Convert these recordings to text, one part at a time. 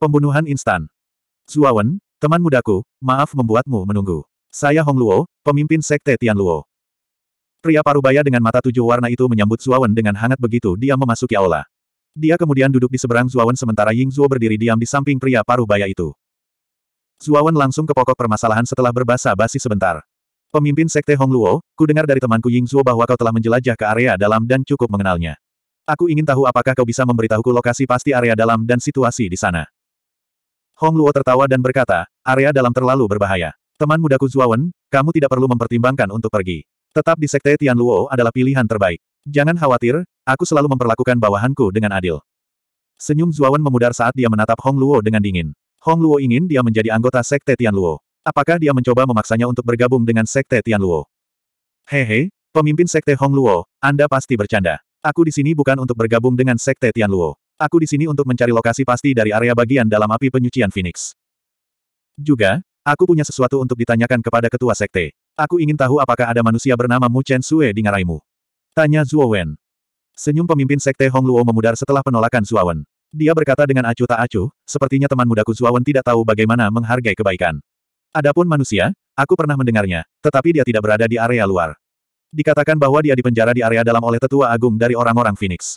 Pembunuhan instan. Zuawan, teman mudaku, maaf membuatmu menunggu. Saya Hong Luo, pemimpin Sekte Tian Luo. Pria parubaya dengan mata tujuh warna itu menyambut Zuawan dengan hangat begitu dia memasuki aula. Dia kemudian duduk di seberang Zuawan sementara Ying Zuo berdiri diam di samping pria parubaya itu. Zuawan langsung ke pokok permasalahan setelah berbasa basi sebentar. Pemimpin Sekte Hong Luo, ku dengar dari temanku Ying Zuo bahwa kau telah menjelajah ke area dalam dan cukup mengenalnya. Aku ingin tahu apakah kau bisa memberitahuku lokasi pasti area dalam dan situasi di sana. Hong Luo tertawa dan berkata, area dalam terlalu berbahaya. Teman mudaku Zuawan, kamu tidak perlu mempertimbangkan untuk pergi. Tetap di sekte Tian Luo adalah pilihan terbaik. Jangan khawatir, aku selalu memperlakukan bawahanku dengan adil. Senyum Zuawan memudar saat dia menatap Hong Luo dengan dingin. Hong Luo ingin dia menjadi anggota sekte Tian Luo. Apakah dia mencoba memaksanya untuk bergabung dengan sekte Tian Luo? Hehe, pemimpin sekte Hong Luo, Anda pasti bercanda. Aku di sini bukan untuk bergabung dengan sekte Tian Luo. Aku di sini untuk mencari lokasi pasti dari area bagian dalam api penyucian Phoenix. Juga, aku punya sesuatu untuk ditanyakan kepada ketua sekte. Aku ingin tahu apakah ada manusia bernama Mu Chen Sue di ngaraimu. Tanya Zhuo Wen. Senyum pemimpin sekte Hong Luo memudar setelah penolakan Zhuo Wen. Dia berkata dengan acuh tak acuh, sepertinya teman mudaku Zhuo Wen tidak tahu bagaimana menghargai kebaikan. Adapun manusia, aku pernah mendengarnya, tetapi dia tidak berada di area luar. Dikatakan bahwa dia dipenjara di area dalam oleh tetua agung dari orang-orang Phoenix.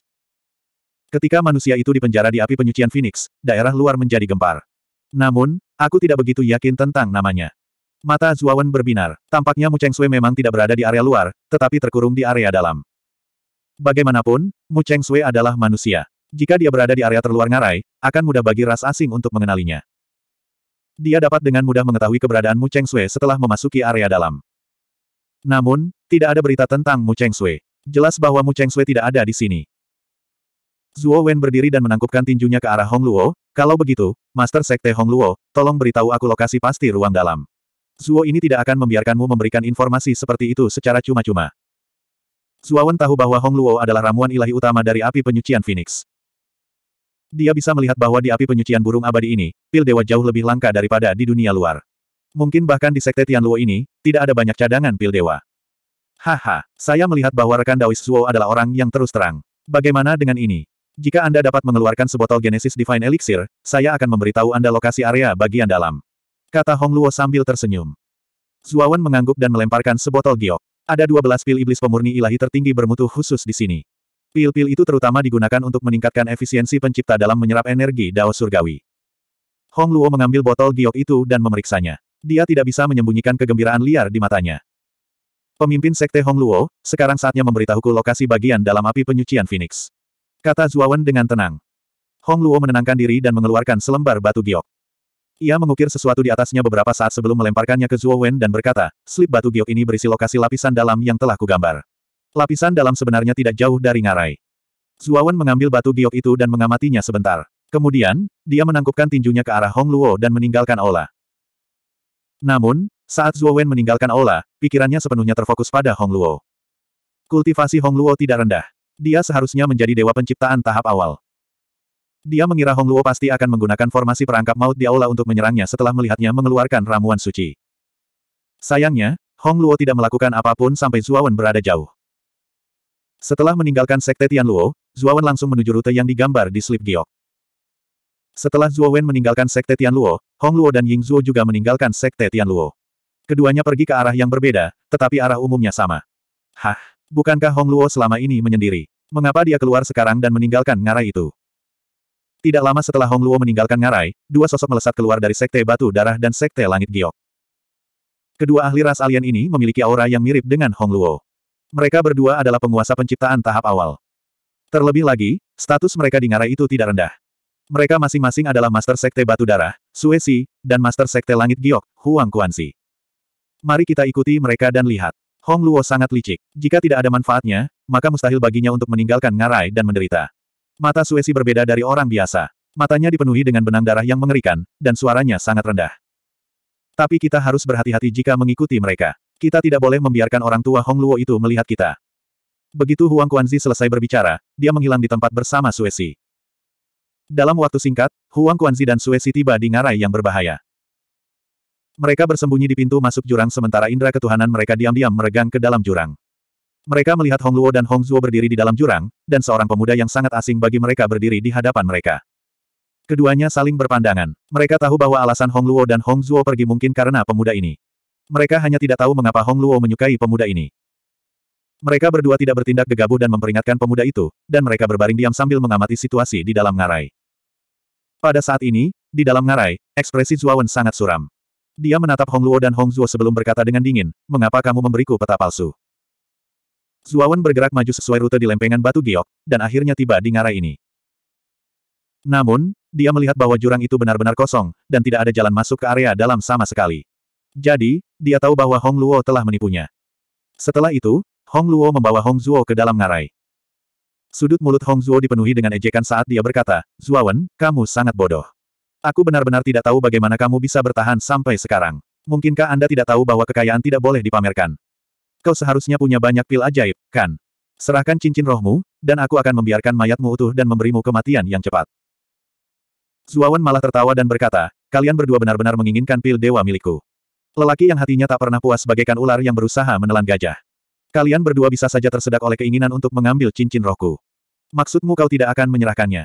Ketika manusia itu dipenjara di api penyucian Phoenix, daerah luar menjadi gempar. Namun, aku tidak begitu yakin tentang namanya. Mata Zuawan berbinar. Tampaknya Mu Cheng Sui memang tidak berada di area luar, tetapi terkurung di area dalam. Bagaimanapun, Mu Cheng Sui adalah manusia. Jika dia berada di area terluar ngarai, akan mudah bagi ras asing untuk mengenalinya. Dia dapat dengan mudah mengetahui keberadaan Mu Cheng Sui setelah memasuki area dalam. Namun, tidak ada berita tentang Mu Cheng Sui. Jelas bahwa Mu Cheng Sui tidak ada di sini. Zuo Wen berdiri dan menangkupkan tinjunya ke arah Hong Luo, kalau begitu, Master Sekte Hong Luo, tolong beritahu aku lokasi pasti ruang dalam. Zuo ini tidak akan membiarkanmu memberikan informasi seperti itu secara cuma-cuma. Wen tahu bahwa Hong Luo adalah ramuan ilahi utama dari api penyucian Phoenix. Dia bisa melihat bahwa di api penyucian burung abadi ini, pil dewa jauh lebih langka daripada di dunia luar. Mungkin bahkan di Sekte Tian Luo ini, tidak ada banyak cadangan pil dewa. Haha, saya melihat bahwa rekan Daois Zuo adalah orang yang terus terang. Bagaimana dengan ini? Jika Anda dapat mengeluarkan sebotol Genesis Divine Elixir, saya akan memberitahu Anda lokasi area bagian dalam. Kata Hong Luo sambil tersenyum. Zuawan mengangguk dan melemparkan sebotol giok. Ada 12 pil iblis pemurni ilahi tertinggi bermutu khusus di sini. Pil-pil itu terutama digunakan untuk meningkatkan efisiensi pencipta dalam menyerap energi Dao Surgawi. Hong Luo mengambil botol giok itu dan memeriksanya. Dia tidak bisa menyembunyikan kegembiraan liar di matanya. Pemimpin Sekte Hong Luo, sekarang saatnya memberitahuku lokasi bagian dalam api penyucian Phoenix. Kata Zuawan dengan tenang. Hong Luo menenangkan diri dan mengeluarkan selembar batu giok. Ia mengukir sesuatu di atasnya beberapa saat sebelum melemparkannya ke Zuo dan berkata, slip batu giok ini berisi lokasi lapisan dalam yang telah kugambar. Lapisan dalam sebenarnya tidak jauh dari ngarai. Zuawan mengambil batu giok itu dan mengamatinya sebentar. Kemudian, dia menangkupkan tinjunya ke arah Hong Luo dan meninggalkan ola. Namun, saat Zuo meninggalkan ola, pikirannya sepenuhnya terfokus pada Hong Luo. Kultivasi Hong Luo tidak rendah. Dia seharusnya menjadi dewa penciptaan tahap awal. Dia mengira Hong Luo pasti akan menggunakan formasi perangkap maut di aula untuk menyerangnya setelah melihatnya mengeluarkan ramuan suci. Sayangnya, Hong Luo tidak melakukan apapun sampai Zuawan berada jauh. Setelah meninggalkan sekte Tian Luo, Zuawan langsung menuju rute yang digambar di slip giok. Setelah Zuawan meninggalkan sekte Tian Luo, Hong Luo dan Ying Zhuo juga meninggalkan sekte Tian Luo. Keduanya pergi ke arah yang berbeda, tetapi arah umumnya sama. Hah? Bukankah Hong Luo selama ini menyendiri? Mengapa dia keluar sekarang dan meninggalkan ngarai itu? Tidak lama setelah Hong Luo meninggalkan ngarai, dua sosok melesat keluar dari Sekte Batu Darah dan Sekte Langit Giok. Kedua ahli ras alien ini memiliki aura yang mirip dengan Hong Luo. Mereka berdua adalah penguasa penciptaan tahap awal. Terlebih lagi, status mereka di ngarai itu tidak rendah. Mereka masing-masing adalah Master Sekte Batu Darah, Suesi, dan Master Sekte Langit Giok, Huang Kuansi. Mari kita ikuti mereka dan lihat. Hong Luo sangat licik. Jika tidak ada manfaatnya, maka mustahil baginya untuk meninggalkan ngarai dan menderita. Mata Suesi berbeda dari orang biasa. Matanya dipenuhi dengan benang darah yang mengerikan, dan suaranya sangat rendah. Tapi kita harus berhati-hati jika mengikuti mereka. Kita tidak boleh membiarkan orang tua Hong Luo itu melihat kita. Begitu Huang Quanzi selesai berbicara, dia menghilang di tempat bersama Suesi. Dalam waktu singkat, Huang Quanzi dan Suesi tiba di ngarai yang berbahaya. Mereka bersembunyi di pintu masuk jurang sementara indera ketuhanan mereka diam-diam meregang ke dalam jurang. Mereka melihat Hong Luo dan Hong Zuo berdiri di dalam jurang, dan seorang pemuda yang sangat asing bagi mereka berdiri di hadapan mereka. Keduanya saling berpandangan. Mereka tahu bahwa alasan Hong Luo dan Hong Zuo pergi mungkin karena pemuda ini. Mereka hanya tidak tahu mengapa Hong Luo menyukai pemuda ini. Mereka berdua tidak bertindak gegabah dan memperingatkan pemuda itu, dan mereka berbaring diam sambil mengamati situasi di dalam ngarai. Pada saat ini, di dalam ngarai, ekspresi Wen sangat suram. Dia menatap Hong Luo dan Hong Zuo sebelum berkata dengan dingin, mengapa kamu memberiku peta palsu? Zuawan bergerak maju sesuai rute di lempengan batu giok, dan akhirnya tiba di ngarai ini. Namun, dia melihat bahwa jurang itu benar-benar kosong, dan tidak ada jalan masuk ke area dalam sama sekali. Jadi, dia tahu bahwa Hong Luo telah menipunya. Setelah itu, Hong Luo membawa Hong Zuo ke dalam ngarai. Sudut mulut Hong Zuo dipenuhi dengan ejekan saat dia berkata, Zuawan, kamu sangat bodoh. Aku benar-benar tidak tahu bagaimana kamu bisa bertahan sampai sekarang. Mungkinkah Anda tidak tahu bahwa kekayaan tidak boleh dipamerkan? Kau seharusnya punya banyak pil ajaib, kan? Serahkan cincin rohmu, dan aku akan membiarkan mayatmu utuh dan memberimu kematian yang cepat. Zuawan malah tertawa dan berkata, kalian berdua benar-benar menginginkan pil dewa milikku. Lelaki yang hatinya tak pernah puas bagaikan ular yang berusaha menelan gajah. Kalian berdua bisa saja tersedak oleh keinginan untuk mengambil cincin rohku. Maksudmu kau tidak akan menyerahkannya?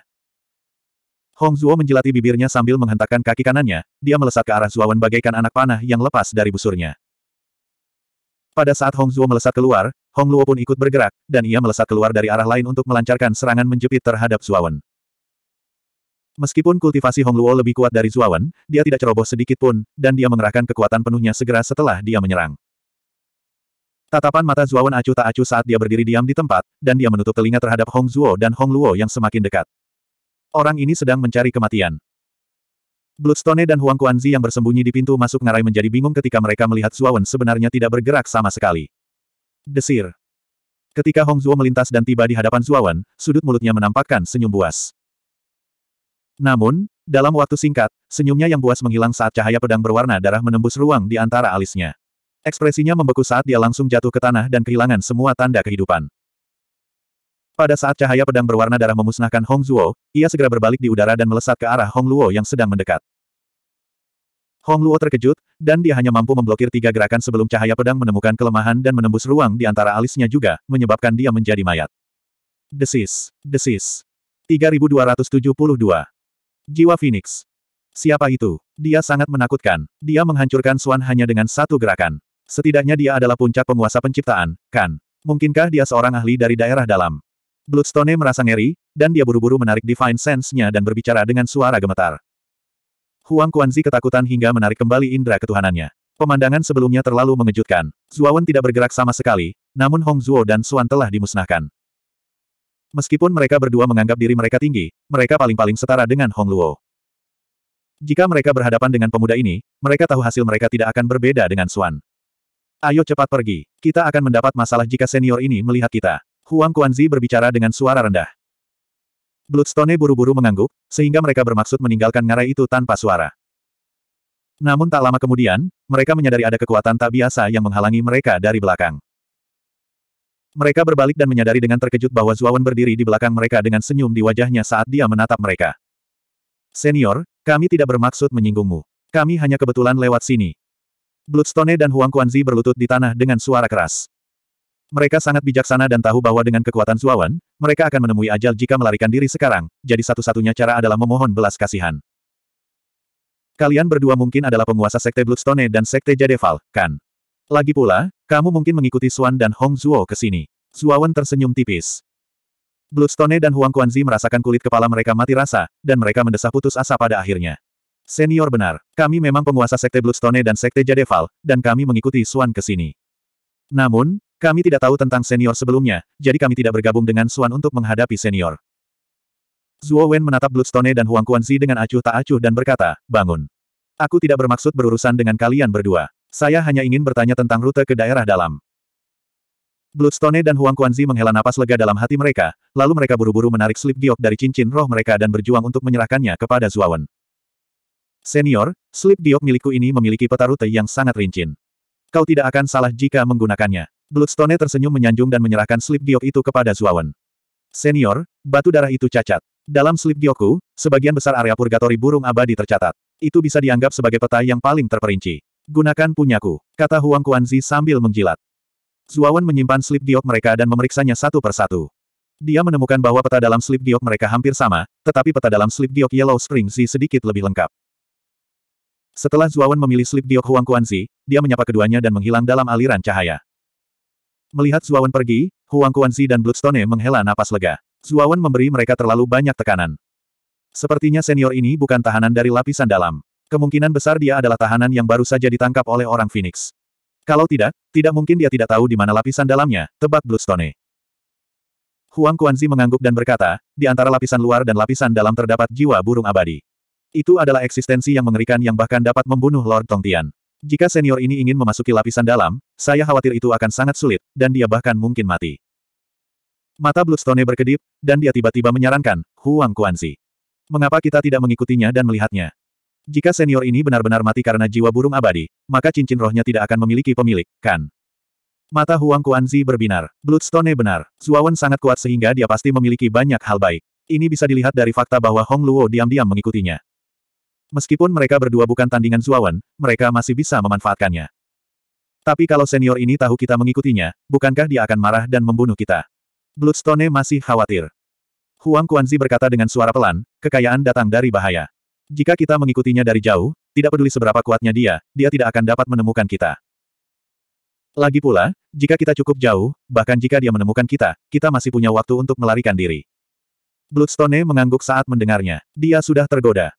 Hong Zuo menjelati bibirnya sambil menghentakkan kaki kanannya, dia melesat ke arah Zuawan bagaikan anak panah yang lepas dari busurnya. Pada saat Hong Zuo melesat keluar, Hong Luo pun ikut bergerak, dan ia melesat keluar dari arah lain untuk melancarkan serangan menjepit terhadap Zuawan. Meskipun kultivasi Hong Luo lebih kuat dari Zuawan, dia tidak ceroboh sedikit pun, dan dia mengerahkan kekuatan penuhnya segera setelah dia menyerang. Tatapan mata Zuawan acuh tak acuh saat dia berdiri diam di tempat, dan dia menutup telinga terhadap Hong Zuo dan Hong Luo yang semakin dekat. Orang ini sedang mencari kematian. Bloodstone dan Huang Quanzi yang bersembunyi di pintu masuk ngarai menjadi bingung ketika mereka melihat Zuawan sebenarnya tidak bergerak sama sekali. Desir. Ketika Hong Zuo melintas dan tiba di hadapan Zuawan, sudut mulutnya menampakkan senyum buas. Namun, dalam waktu singkat, senyumnya yang buas menghilang saat cahaya pedang berwarna darah menembus ruang di antara alisnya. Ekspresinya membeku saat dia langsung jatuh ke tanah dan kehilangan semua tanda kehidupan. Pada saat cahaya pedang berwarna darah memusnahkan Hong Zuo, ia segera berbalik di udara dan melesat ke arah Hong Luo yang sedang mendekat. Hong Luo terkejut, dan dia hanya mampu memblokir tiga gerakan sebelum cahaya pedang menemukan kelemahan dan menembus ruang di antara alisnya juga, menyebabkan dia menjadi mayat. Desis. Desis. 3272. Jiwa Phoenix. Siapa itu? Dia sangat menakutkan. Dia menghancurkan Swan hanya dengan satu gerakan. Setidaknya dia adalah puncak penguasa penciptaan, kan? Mungkinkah dia seorang ahli dari daerah dalam? Bloodstone merasa ngeri, dan dia buru-buru menarik Divine Sense-nya dan berbicara dengan suara gemetar. Huang Quanzi ketakutan hingga menarik kembali indera ketuhanannya. Pemandangan sebelumnya terlalu mengejutkan. Zuawan tidak bergerak sama sekali, namun Hong Zuo dan Suan telah dimusnahkan. Meskipun mereka berdua menganggap diri mereka tinggi, mereka paling-paling setara dengan Hong Luo. Jika mereka berhadapan dengan pemuda ini, mereka tahu hasil mereka tidak akan berbeda dengan Suan. Ayo cepat pergi. Kita akan mendapat masalah jika senior ini melihat kita. Huang Kuanzi berbicara dengan suara rendah. Bloodstone buru-buru mengangguk, sehingga mereka bermaksud meninggalkan ngarai itu tanpa suara. Namun tak lama kemudian, mereka menyadari ada kekuatan tak biasa yang menghalangi mereka dari belakang. Mereka berbalik dan menyadari dengan terkejut bahwa Zuawan berdiri di belakang mereka dengan senyum di wajahnya saat dia menatap mereka. Senior, kami tidak bermaksud menyinggungmu. Kami hanya kebetulan lewat sini. Bloodstone dan Huang Kuanzi berlutut di tanah dengan suara keras. Mereka sangat bijaksana dan tahu bahwa dengan kekuatan Zuawan, mereka akan menemui ajal jika melarikan diri sekarang, jadi satu-satunya cara adalah memohon belas kasihan. Kalian berdua mungkin adalah penguasa Sekte Bloodstone dan Sekte Jadeval, kan? Lagi pula, kamu mungkin mengikuti Suan dan Hong Zuo ke sini. Zuawan tersenyum tipis. Bloodstone dan Huang Quanzi merasakan kulit kepala mereka mati rasa, dan mereka mendesah putus asa pada akhirnya. Senior benar, kami memang penguasa Sekte Bloodstone dan Sekte Jadeval, dan kami mengikuti Suan ke sini. Namun, kami tidak tahu tentang senior sebelumnya, jadi kami tidak bergabung dengan Suan untuk menghadapi senior. Zuo Wen menatap Bloodstone dan Huang Quanzi dengan acuh tak acuh dan berkata, bangun. Aku tidak bermaksud berurusan dengan kalian berdua. Saya hanya ingin bertanya tentang rute ke daerah dalam. Bloodstone dan Huang Quanzi menghela napas lega dalam hati mereka, lalu mereka buru-buru menarik slip giok dari cincin roh mereka dan berjuang untuk menyerahkannya kepada Zhuo Wen. Senior, slip giok milikku ini memiliki peta rute yang sangat rinci. Kau tidak akan salah jika menggunakannya. Bloodstone tersenyum menyanjung dan menyerahkan slip giok itu kepada Zuawan. Senior, batu darah itu cacat. Dalam slip gioku, sebagian besar area purgatori burung abadi tercatat. Itu bisa dianggap sebagai peta yang paling terperinci. Gunakan punyaku, kata Huang Kuanzi sambil menjilat. Zuawan menyimpan slip giok mereka dan memeriksanya satu persatu. Dia menemukan bahwa peta dalam slip giok mereka hampir sama, tetapi peta dalam slip giok Yellow Spring sedikit lebih lengkap. Setelah Zuawan memilih slip giok Huang Kuanzi, dia menyapa keduanya dan menghilang dalam aliran cahaya. Melihat Zuawan pergi, Huang Kuanzi dan Bloodstone menghela napas lega. Zuawan memberi mereka terlalu banyak tekanan. Sepertinya senior ini bukan tahanan dari lapisan dalam. Kemungkinan besar dia adalah tahanan yang baru saja ditangkap oleh orang Phoenix. Kalau tidak, tidak mungkin dia tidak tahu di mana lapisan dalamnya, tebak Bloodstone. Huang Kuanzi mengangguk dan berkata, di antara lapisan luar dan lapisan dalam terdapat jiwa burung abadi. Itu adalah eksistensi yang mengerikan yang bahkan dapat membunuh Lord Tongtian. Jika senior ini ingin memasuki lapisan dalam, saya khawatir itu akan sangat sulit, dan dia bahkan mungkin mati. Mata Bloodstone berkedip, dan dia tiba-tiba menyarankan, Huang Kuanzi. Mengapa kita tidak mengikutinya dan melihatnya? Jika senior ini benar-benar mati karena jiwa burung abadi, maka cincin rohnya tidak akan memiliki pemilik, kan? Mata Huang Kuanzi berbinar. Bloodstone benar. Zuawan sangat kuat sehingga dia pasti memiliki banyak hal baik. Ini bisa dilihat dari fakta bahwa Hong Luo diam-diam mengikutinya. Meskipun mereka berdua bukan tandingan Zuawan, mereka masih bisa memanfaatkannya. Tapi kalau senior ini tahu kita mengikutinya, bukankah dia akan marah dan membunuh kita? Bloodstone masih khawatir. Huang Kuanzi berkata dengan suara pelan, kekayaan datang dari bahaya. Jika kita mengikutinya dari jauh, tidak peduli seberapa kuatnya dia, dia tidak akan dapat menemukan kita. Lagi pula, jika kita cukup jauh, bahkan jika dia menemukan kita, kita masih punya waktu untuk melarikan diri. Bloodstone mengangguk saat mendengarnya. Dia sudah tergoda.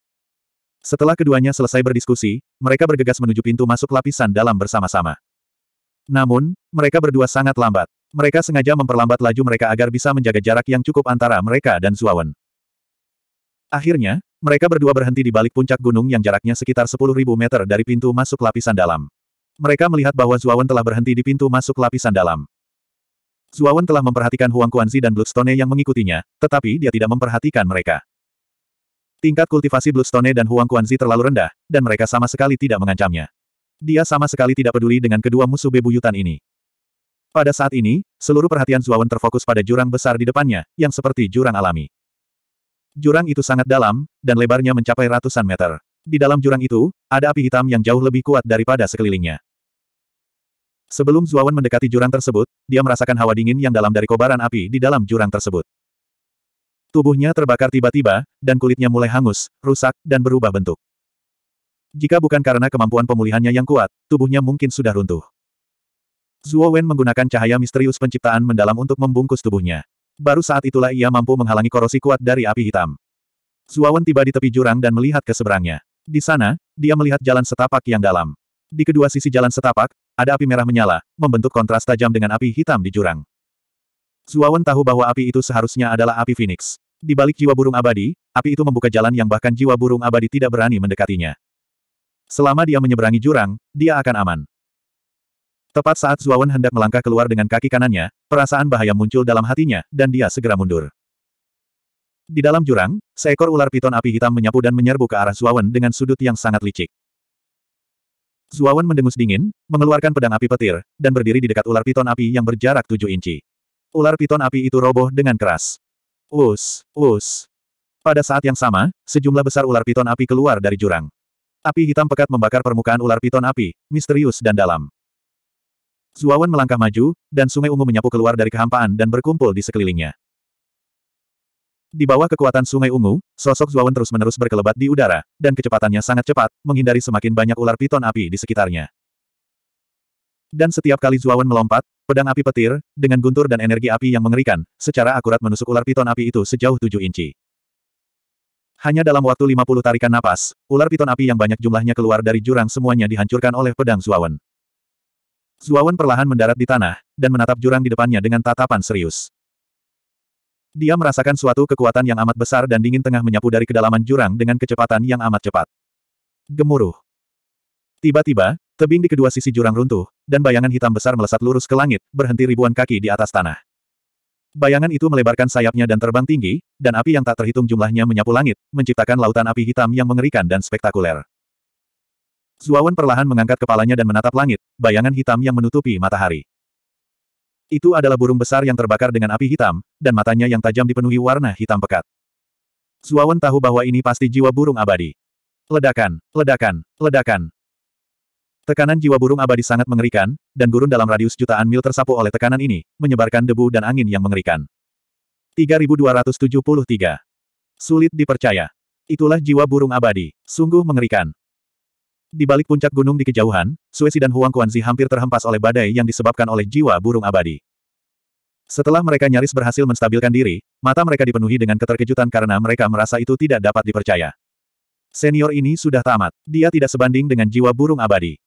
Setelah keduanya selesai berdiskusi, mereka bergegas menuju pintu masuk lapisan dalam bersama-sama. Namun, mereka berdua sangat lambat. Mereka sengaja memperlambat laju mereka agar bisa menjaga jarak yang cukup antara mereka dan Zuawan. Akhirnya, mereka berdua berhenti di balik puncak gunung yang jaraknya sekitar 10.000 meter dari pintu masuk lapisan dalam. Mereka melihat bahwa Zuawan telah berhenti di pintu masuk lapisan dalam. Zuawan telah memperhatikan Huang Kuanzi dan Bloodstone yang mengikutinya, tetapi dia tidak memperhatikan mereka. Tingkat kultivasi Bluestone dan Huang Quanzi terlalu rendah, dan mereka sama sekali tidak mengancamnya. Dia sama sekali tidak peduli dengan kedua musuh bebuyutan ini. Pada saat ini, seluruh perhatian Zuawan terfokus pada jurang besar di depannya, yang seperti jurang alami. Jurang itu sangat dalam, dan lebarnya mencapai ratusan meter. Di dalam jurang itu, ada api hitam yang jauh lebih kuat daripada sekelilingnya. Sebelum Zuawan mendekati jurang tersebut, dia merasakan hawa dingin yang dalam dari kobaran api di dalam jurang tersebut. Tubuhnya terbakar tiba-tiba, dan kulitnya mulai hangus, rusak, dan berubah bentuk. Jika bukan karena kemampuan pemulihannya yang kuat, tubuhnya mungkin sudah runtuh. Zuo Wen menggunakan cahaya misterius penciptaan mendalam untuk membungkus tubuhnya. Baru saat itulah ia mampu menghalangi korosi kuat dari api hitam. Zuo Wen tiba di tepi jurang dan melihat ke seberangnya. Di sana, dia melihat jalan setapak yang dalam. Di kedua sisi jalan setapak, ada api merah menyala, membentuk kontras tajam dengan api hitam di jurang. Zuawan tahu bahwa api itu seharusnya adalah api Phoenix. Di balik jiwa burung abadi, api itu membuka jalan yang bahkan jiwa burung abadi tidak berani mendekatinya. Selama dia menyeberangi jurang, dia akan aman. Tepat saat Zuawan hendak melangkah keluar dengan kaki kanannya, perasaan bahaya muncul dalam hatinya, dan dia segera mundur. Di dalam jurang, seekor ular piton api hitam menyapu dan menyerbu ke arah Zuawan dengan sudut yang sangat licik. Zuawan mendengus dingin, mengeluarkan pedang api petir, dan berdiri di dekat ular piton api yang berjarak tujuh inci. Ular piton api itu roboh dengan keras. Wus, wus. Pada saat yang sama, sejumlah besar ular piton api keluar dari jurang. Api hitam pekat membakar permukaan ular piton api, misterius dan dalam. Zuawan melangkah maju, dan sungai ungu menyapu keluar dari kehampaan dan berkumpul di sekelilingnya. Di bawah kekuatan sungai ungu, sosok Zuawan terus-menerus berkelebat di udara, dan kecepatannya sangat cepat, menghindari semakin banyak ular piton api di sekitarnya. Dan setiap kali Zuawan melompat, pedang api petir, dengan guntur dan energi api yang mengerikan, secara akurat menusuk ular piton api itu sejauh tujuh inci. Hanya dalam waktu 50 tarikan napas, ular piton api yang banyak jumlahnya keluar dari jurang semuanya dihancurkan oleh pedang Zuawan. Zuawan perlahan mendarat di tanah, dan menatap jurang di depannya dengan tatapan serius. Dia merasakan suatu kekuatan yang amat besar dan dingin tengah menyapu dari kedalaman jurang dengan kecepatan yang amat cepat. Gemuruh. Tiba-tiba, tebing di kedua sisi jurang runtuh, dan bayangan hitam besar melesat lurus ke langit, berhenti ribuan kaki di atas tanah. Bayangan itu melebarkan sayapnya dan terbang tinggi, dan api yang tak terhitung jumlahnya menyapu langit, menciptakan lautan api hitam yang mengerikan dan spektakuler. Zuawan perlahan mengangkat kepalanya dan menatap langit, bayangan hitam yang menutupi matahari. Itu adalah burung besar yang terbakar dengan api hitam, dan matanya yang tajam dipenuhi warna hitam pekat. Zuawan tahu bahwa ini pasti jiwa burung abadi. Ledakan, ledakan, ledakan. Tekanan jiwa burung abadi sangat mengerikan, dan gurun dalam radius jutaan mil tersapu oleh tekanan ini, menyebarkan debu dan angin yang mengerikan. 3273. Sulit dipercaya. Itulah jiwa burung abadi. Sungguh mengerikan. Di balik puncak gunung di kejauhan, Suesi dan Huang Kuanzi hampir terhempas oleh badai yang disebabkan oleh jiwa burung abadi. Setelah mereka nyaris berhasil menstabilkan diri, mata mereka dipenuhi dengan keterkejutan karena mereka merasa itu tidak dapat dipercaya. Senior ini sudah tamat. Dia tidak sebanding dengan jiwa burung abadi.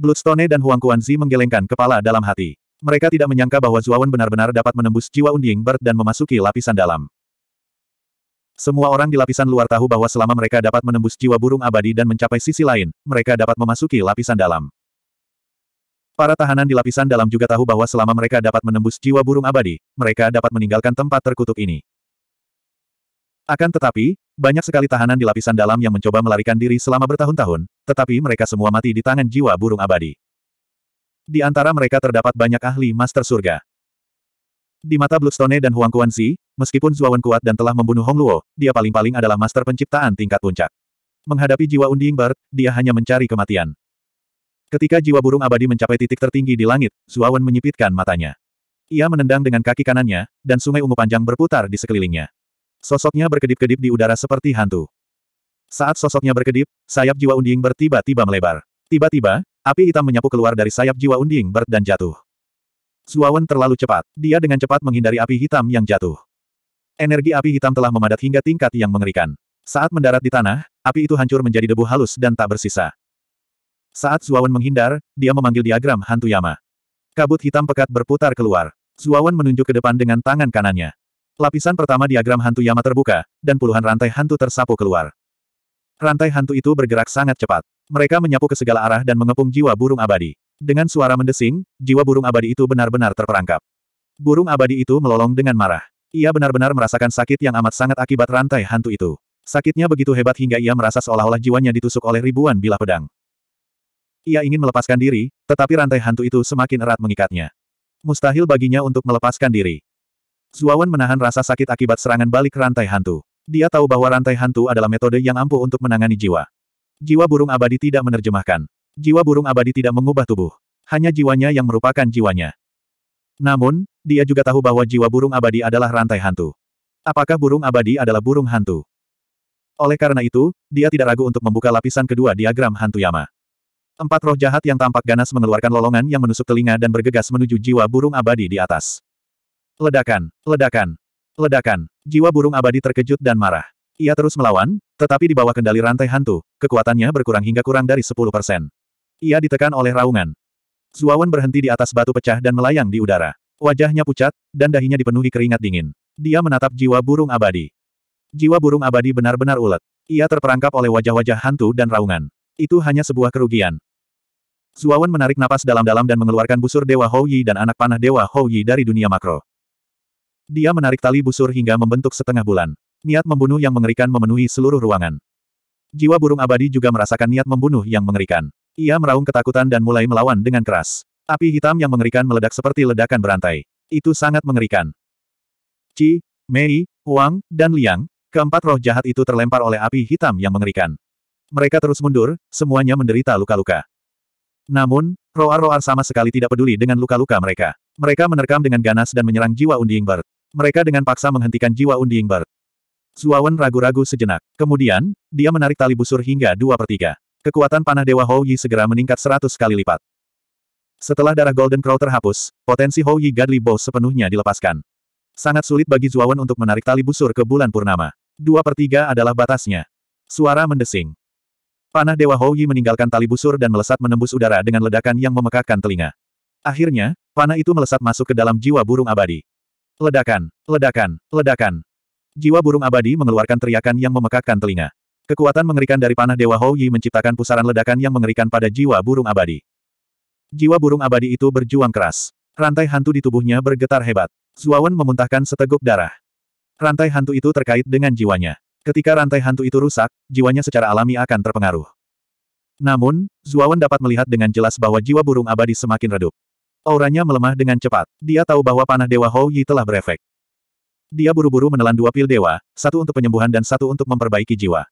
Bloodstone dan Huang Kuanzi menggelengkan kepala dalam hati. Mereka tidak menyangka bahwa Zuawan benar-benar dapat menembus jiwa unding Bird dan memasuki lapisan dalam. Semua orang di lapisan luar tahu bahwa selama mereka dapat menembus jiwa burung abadi dan mencapai sisi lain, mereka dapat memasuki lapisan dalam. Para tahanan di lapisan dalam juga tahu bahwa selama mereka dapat menembus jiwa burung abadi, mereka dapat meninggalkan tempat terkutuk ini. Akan tetapi, banyak sekali tahanan di lapisan dalam yang mencoba melarikan diri selama bertahun-tahun, tetapi mereka semua mati di tangan jiwa burung abadi. Di antara mereka terdapat banyak ahli Master Surga. Di mata Bluestone dan Huang Kuanzi, meskipun Zuawan kuat dan telah membunuh Hong Luo, dia paling-paling adalah Master Penciptaan tingkat puncak. Menghadapi jiwa Unding Bird, dia hanya mencari kematian. Ketika jiwa burung abadi mencapai titik tertinggi di langit, Zuawan menyipitkan matanya. Ia menendang dengan kaki kanannya, dan sungai ungu panjang berputar di sekelilingnya. Sosoknya berkedip-kedip di udara seperti hantu. Saat sosoknya berkedip, sayap jiwa unding bertiba-tiba melebar. Tiba-tiba, api hitam menyapu keluar dari sayap jiwa unding bert dan jatuh. Zuawan terlalu cepat. Dia dengan cepat menghindari api hitam yang jatuh. Energi api hitam telah memadat hingga tingkat yang mengerikan. Saat mendarat di tanah, api itu hancur menjadi debu halus dan tak bersisa. Saat Zuawan menghindar, dia memanggil diagram hantu Yama. Kabut hitam pekat berputar keluar. Zuawan menunjuk ke depan dengan tangan kanannya. Lapisan pertama diagram hantu Yama terbuka, dan puluhan rantai hantu tersapu keluar. Rantai hantu itu bergerak sangat cepat. Mereka menyapu ke segala arah dan mengepung jiwa burung abadi. Dengan suara mendesing, jiwa burung abadi itu benar-benar terperangkap. Burung abadi itu melolong dengan marah. Ia benar-benar merasakan sakit yang amat sangat akibat rantai hantu itu. Sakitnya begitu hebat hingga ia merasa seolah-olah jiwanya ditusuk oleh ribuan bilah pedang. Ia ingin melepaskan diri, tetapi rantai hantu itu semakin erat mengikatnya. Mustahil baginya untuk melepaskan diri. Zuawan menahan rasa sakit akibat serangan balik rantai hantu. Dia tahu bahwa rantai hantu adalah metode yang ampuh untuk menangani jiwa. Jiwa burung abadi tidak menerjemahkan. Jiwa burung abadi tidak mengubah tubuh. Hanya jiwanya yang merupakan jiwanya. Namun, dia juga tahu bahwa jiwa burung abadi adalah rantai hantu. Apakah burung abadi adalah burung hantu? Oleh karena itu, dia tidak ragu untuk membuka lapisan kedua diagram hantu Yama. Empat roh jahat yang tampak ganas mengeluarkan lolongan yang menusuk telinga dan bergegas menuju jiwa burung abadi di atas. Ledakan, ledakan, Ledakan. Jiwa burung abadi terkejut dan marah. Ia terus melawan, tetapi di bawah kendali rantai hantu, kekuatannya berkurang hingga kurang dari 10 persen. Ia ditekan oleh raungan. Zuawan berhenti di atas batu pecah dan melayang di udara. Wajahnya pucat, dan dahinya dipenuhi keringat dingin. Dia menatap jiwa burung abadi. Jiwa burung abadi benar-benar ulet. Ia terperangkap oleh wajah-wajah hantu dan raungan. Itu hanya sebuah kerugian. Zuawan menarik napas dalam-dalam dan mengeluarkan busur Dewa Hou dan anak panah Dewa Hou dari dunia makro. Dia menarik tali busur hingga membentuk setengah bulan. Niat membunuh yang mengerikan memenuhi seluruh ruangan. Jiwa burung abadi juga merasakan niat membunuh yang mengerikan. Ia meraung ketakutan dan mulai melawan dengan keras. Api hitam yang mengerikan meledak seperti ledakan berantai. Itu sangat mengerikan. Ci, Mei, Wang, dan Liang, keempat roh jahat itu terlempar oleh api hitam yang mengerikan. Mereka terus mundur, semuanya menderita luka-luka. Namun, roar-roar sama sekali tidak peduli dengan luka-luka mereka. Mereka menerkam dengan ganas dan menyerang jiwa Undying Bird. Mereka dengan paksa menghentikan jiwa Undying Bird. Zuawan ragu-ragu sejenak. Kemudian, dia menarik tali busur hingga dua per tiga. Kekuatan panah Dewa Hou Yi segera meningkat seratus kali lipat. Setelah darah Golden Crow terhapus, potensi Hou Yi Godly Bow sepenuhnya dilepaskan. Sangat sulit bagi Zuawan untuk menarik tali busur ke bulan purnama. Dua per tiga adalah batasnya. Suara mendesing. Panah Dewa Hou Yi meninggalkan tali busur dan melesat menembus udara dengan ledakan yang memekakkan telinga. Akhirnya, panah itu melesat masuk ke dalam jiwa burung abadi. Ledakan, ledakan, ledakan. Jiwa burung abadi mengeluarkan teriakan yang memekakkan telinga. Kekuatan mengerikan dari panah Dewa Hou Yi menciptakan pusaran ledakan yang mengerikan pada jiwa burung abadi. Jiwa burung abadi itu berjuang keras. Rantai hantu di tubuhnya bergetar hebat. Zuawan memuntahkan seteguk darah. Rantai hantu itu terkait dengan jiwanya. Ketika rantai hantu itu rusak, jiwanya secara alami akan terpengaruh. Namun, Zuawan dapat melihat dengan jelas bahwa jiwa burung abadi semakin redup. Auranya melemah dengan cepat. Dia tahu bahwa panah Dewa Hou Yi telah berefek. Dia buru-buru menelan dua pil dewa, satu untuk penyembuhan dan satu untuk memperbaiki jiwa.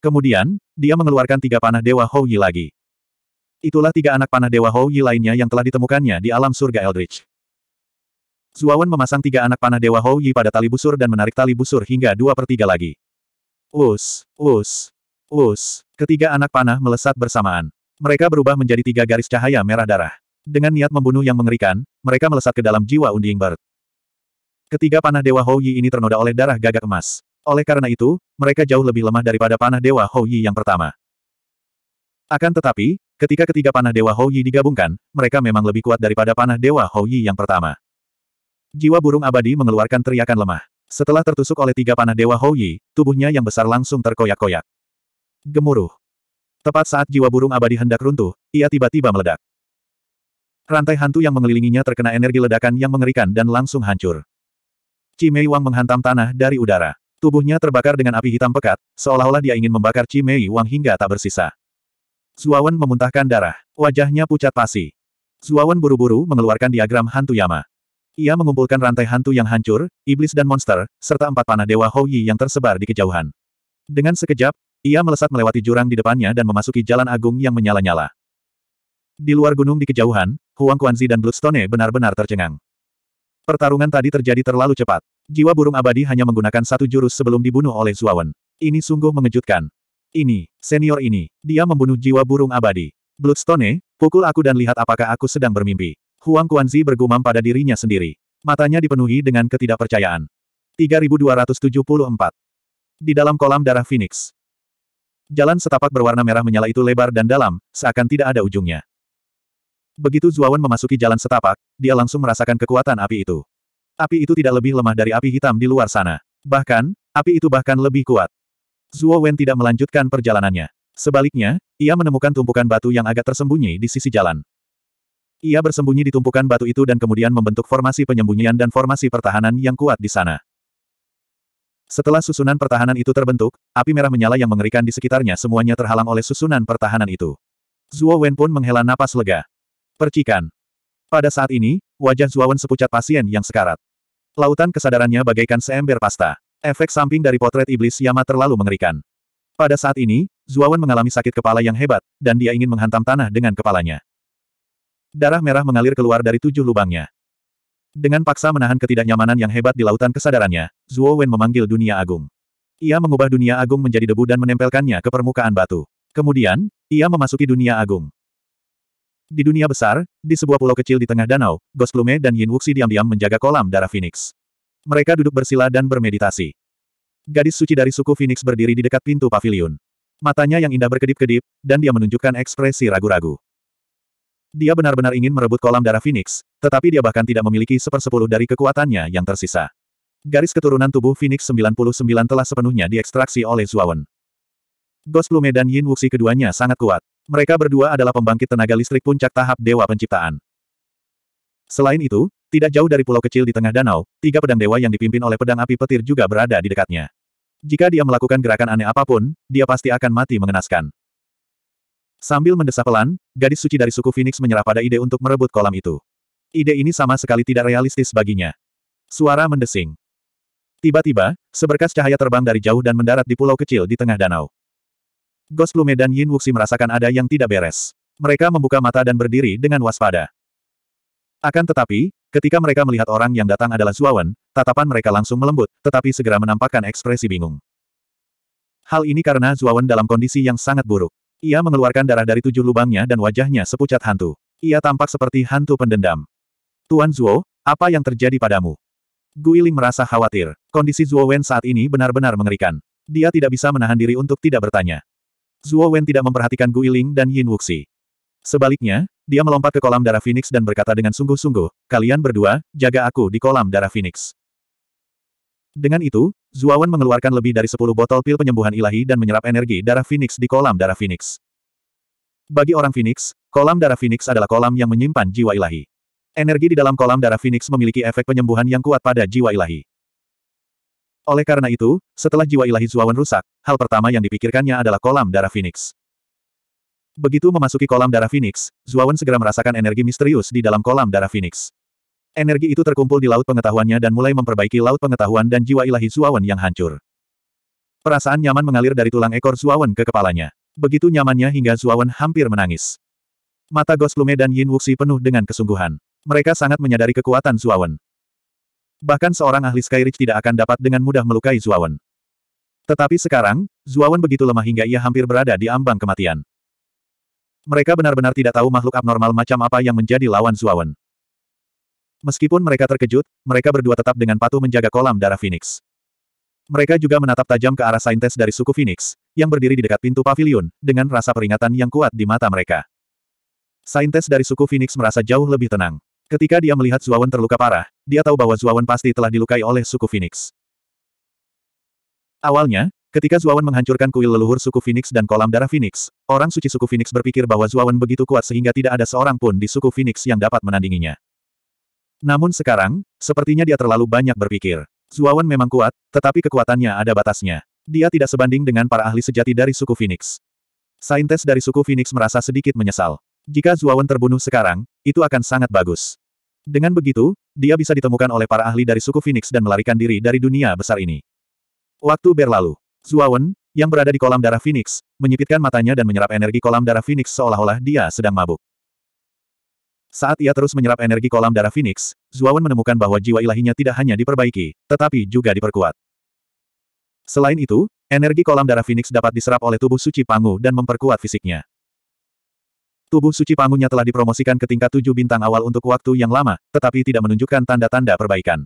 Kemudian, dia mengeluarkan tiga panah Dewa Hou Yi lagi. Itulah tiga anak panah Dewa Hou Yi lainnya yang telah ditemukannya di alam surga Eldritch. Zuawan memasang tiga anak panah Dewa Hou Yi pada tali busur dan menarik tali busur hingga dua per tiga lagi. Us, us, us. Ketiga anak panah melesat bersamaan. Mereka berubah menjadi tiga garis cahaya merah darah. Dengan niat membunuh yang mengerikan, mereka melesat ke dalam jiwa Unding Bird. Ketiga panah Dewa Hou Yi ini ternoda oleh darah gagak emas. Oleh karena itu, mereka jauh lebih lemah daripada panah Dewa Hou Yi yang pertama. Akan tetapi, ketika ketiga panah Dewa Hou Yi digabungkan, mereka memang lebih kuat daripada panah Dewa Hou Yi yang pertama. Jiwa burung abadi mengeluarkan teriakan lemah. Setelah tertusuk oleh tiga panah Dewa Hou Yi, tubuhnya yang besar langsung terkoyak-koyak. Gemuruh. Tepat saat jiwa burung abadi hendak runtuh, ia tiba-tiba meledak. Rantai hantu yang mengelilinginya terkena energi ledakan yang mengerikan dan langsung hancur. Cimei Wang menghantam tanah dari udara. Tubuhnya terbakar dengan api hitam pekat, seolah-olah dia ingin membakar Cimei Wang hingga tak bersisa. Zuawan memuntahkan darah. Wajahnya pucat pasi. Zuawan buru-buru mengeluarkan diagram hantu Yama. Ia mengumpulkan rantai hantu yang hancur, iblis dan monster, serta empat panah dewa Houyi yang tersebar di kejauhan. Dengan sekejap, ia melesat melewati jurang di depannya dan memasuki jalan agung yang menyala-nyala. Di luar gunung di kejauhan, Huang Quanzi dan Bloodstone benar-benar tercengang. Pertarungan tadi terjadi terlalu cepat. Jiwa burung abadi hanya menggunakan satu jurus sebelum dibunuh oleh Zuawan. Ini sungguh mengejutkan. Ini, senior ini, dia membunuh jiwa burung abadi. Bloodstone, pukul aku dan lihat apakah aku sedang bermimpi. Huang Guanzi bergumam pada dirinya sendiri. Matanya dipenuhi dengan ketidakpercayaan. 3274. Di dalam kolam darah Phoenix. Jalan setapak berwarna merah menyala itu lebar dan dalam, seakan tidak ada ujungnya. Begitu Zuawan memasuki jalan setapak, dia langsung merasakan kekuatan api itu. Api itu tidak lebih lemah dari api hitam di luar sana. Bahkan, api itu bahkan lebih kuat. Zuo tidak melanjutkan perjalanannya. Sebaliknya, ia menemukan tumpukan batu yang agak tersembunyi di sisi jalan. Ia bersembunyi di tumpukan batu itu dan kemudian membentuk formasi penyembunyian dan formasi pertahanan yang kuat di sana. Setelah susunan pertahanan itu terbentuk, api merah menyala yang mengerikan di sekitarnya semuanya terhalang oleh susunan pertahanan itu. Zuo Wen pun menghela napas lega. Percikan. Pada saat ini, wajah Zuo Wen sepucat pasien yang sekarat. Lautan kesadarannya bagaikan seember pasta. Efek samping dari potret iblis Yama terlalu mengerikan. Pada saat ini, Zuo Wen mengalami sakit kepala yang hebat, dan dia ingin menghantam tanah dengan kepalanya. Darah merah mengalir keluar dari tujuh lubangnya. Dengan paksa menahan ketidaknyamanan yang hebat di lautan kesadarannya, Zuo Wen memanggil dunia agung. Ia mengubah dunia agung menjadi debu dan menempelkannya ke permukaan batu. Kemudian, ia memasuki dunia agung. Di dunia besar, di sebuah pulau kecil di tengah danau, Ghost dan Yin Wuxi diam-diam menjaga kolam darah Phoenix. Mereka duduk bersila dan bermeditasi. Gadis suci dari suku Phoenix berdiri di dekat pintu pavilion. Matanya yang indah berkedip-kedip, dan dia menunjukkan ekspresi ragu-ragu. Dia benar-benar ingin merebut kolam darah Phoenix, tetapi dia bahkan tidak memiliki sepersepuluh dari kekuatannya yang tersisa. Garis keturunan tubuh Phoenix 99 telah sepenuhnya diekstraksi oleh Zuawan. Ghost Plume dan Yin Wuxi keduanya sangat kuat. Mereka berdua adalah pembangkit tenaga listrik puncak tahap Dewa Penciptaan. Selain itu, tidak jauh dari pulau kecil di tengah danau, tiga pedang dewa yang dipimpin oleh pedang api petir juga berada di dekatnya. Jika dia melakukan gerakan aneh apapun, dia pasti akan mati mengenaskan. Sambil mendesah pelan, gadis suci dari suku Phoenix menyerah pada ide untuk merebut kolam itu. Ide ini sama sekali tidak realistis baginya. Suara mendesing. Tiba-tiba, seberkas cahaya terbang dari jauh dan mendarat di pulau kecil di tengah danau. Ghost Plume dan Yin Wuxi merasakan ada yang tidak beres. Mereka membuka mata dan berdiri dengan waspada. Akan tetapi, ketika mereka melihat orang yang datang adalah Zuawan, tatapan mereka langsung melembut, tetapi segera menampakkan ekspresi bingung. Hal ini karena Zuawan dalam kondisi yang sangat buruk. Ia mengeluarkan darah dari tujuh lubangnya dan wajahnya sepucat hantu. Ia tampak seperti hantu pendendam. Tuan Zuo, apa yang terjadi padamu? Guiling merasa khawatir. Kondisi Zuo Wen saat ini benar-benar mengerikan. Dia tidak bisa menahan diri untuk tidak bertanya. Zuo Wen tidak memperhatikan Guiling dan Yin Wuxi. Sebaliknya, dia melompat ke kolam darah Phoenix dan berkata dengan sungguh-sungguh, kalian berdua, jaga aku di kolam darah Phoenix. Dengan itu, Zuawan mengeluarkan lebih dari 10 botol pil penyembuhan ilahi dan menyerap energi darah Phoenix di kolam darah Phoenix. Bagi orang Phoenix, kolam darah Phoenix adalah kolam yang menyimpan jiwa ilahi. Energi di dalam kolam darah Phoenix memiliki efek penyembuhan yang kuat pada jiwa ilahi. Oleh karena itu, setelah jiwa ilahi Zuawan rusak, hal pertama yang dipikirkannya adalah kolam darah Phoenix. Begitu memasuki kolam darah Phoenix, Zuawan segera merasakan energi misterius di dalam kolam darah Phoenix. Energi itu terkumpul di laut pengetahuannya dan mulai memperbaiki laut pengetahuan dan jiwa ilahi Suawan yang hancur. Perasaan nyaman mengalir dari tulang ekor Suawan ke kepalanya. Begitu nyamannya hingga Suawan hampir menangis. Mata Goslume dan Yin Wuxi penuh dengan kesungguhan. Mereka sangat menyadari kekuatan Suawan. Bahkan seorang ahli Skyridge tidak akan dapat dengan mudah melukai Zuawan. Tetapi sekarang, Zuawan begitu lemah hingga ia hampir berada di ambang kematian. Mereka benar-benar tidak tahu makhluk abnormal macam apa yang menjadi lawan Zuawan. Meskipun mereka terkejut, mereka berdua tetap dengan patuh menjaga kolam darah Phoenix. Mereka juga menatap tajam ke arah saintes dari suku Phoenix, yang berdiri di dekat pintu pavilion, dengan rasa peringatan yang kuat di mata mereka. Saintes dari suku Phoenix merasa jauh lebih tenang. Ketika dia melihat Zuawan terluka parah, dia tahu bahwa Zuawan pasti telah dilukai oleh suku Phoenix. Awalnya, ketika Zuawan menghancurkan kuil leluhur suku Phoenix dan kolam darah Phoenix, orang suci suku Phoenix berpikir bahwa Zuawan begitu kuat sehingga tidak ada seorang pun di suku Phoenix yang dapat menandinginya. Namun sekarang, sepertinya dia terlalu banyak berpikir. Zuawan memang kuat, tetapi kekuatannya ada batasnya. Dia tidak sebanding dengan para ahli sejati dari suku Phoenix. Saintes dari suku Phoenix merasa sedikit menyesal. Jika Zuawan terbunuh sekarang, itu akan sangat bagus. Dengan begitu, dia bisa ditemukan oleh para ahli dari suku Phoenix dan melarikan diri dari dunia besar ini. Waktu berlalu. Zuawan, yang berada di kolam darah Phoenix, menyipitkan matanya dan menyerap energi kolam darah Phoenix seolah-olah dia sedang mabuk. Saat ia terus menyerap energi kolam darah Phoenix, Zuawan menemukan bahwa jiwa ilahinya tidak hanya diperbaiki, tetapi juga diperkuat. Selain itu, energi kolam darah Phoenix dapat diserap oleh tubuh suci Pangu dan memperkuat fisiknya. Tubuh suci Pangunya telah dipromosikan ke tingkat tujuh bintang awal untuk waktu yang lama, tetapi tidak menunjukkan tanda-tanda perbaikan.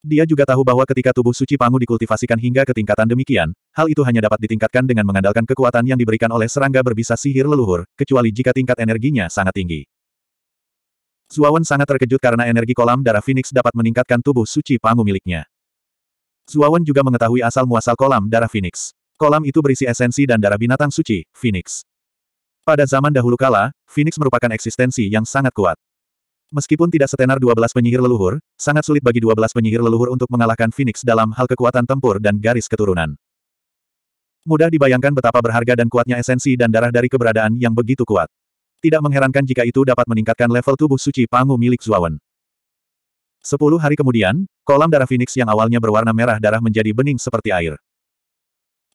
Dia juga tahu bahwa ketika tubuh suci Pangu dikultivasikan hingga ke tingkatan demikian, hal itu hanya dapat ditingkatkan dengan mengandalkan kekuatan yang diberikan oleh serangga berbisa sihir leluhur, kecuali jika tingkat energinya sangat tinggi. Zuawan sangat terkejut karena energi kolam darah Phoenix dapat meningkatkan tubuh suci Pangu miliknya. Zuawan juga mengetahui asal-muasal kolam darah Phoenix. Kolam itu berisi esensi dan darah binatang suci, Phoenix. Pada zaman dahulu kala, Phoenix merupakan eksistensi yang sangat kuat. Meskipun tidak setenar 12 penyihir leluhur, sangat sulit bagi 12 penyihir leluhur untuk mengalahkan Phoenix dalam hal kekuatan tempur dan garis keturunan. Mudah dibayangkan betapa berharga dan kuatnya esensi dan darah dari keberadaan yang begitu kuat. Tidak mengherankan jika itu dapat meningkatkan level tubuh suci Pangu milik Zuawan. Sepuluh hari kemudian, kolam darah Phoenix yang awalnya berwarna merah darah menjadi bening seperti air.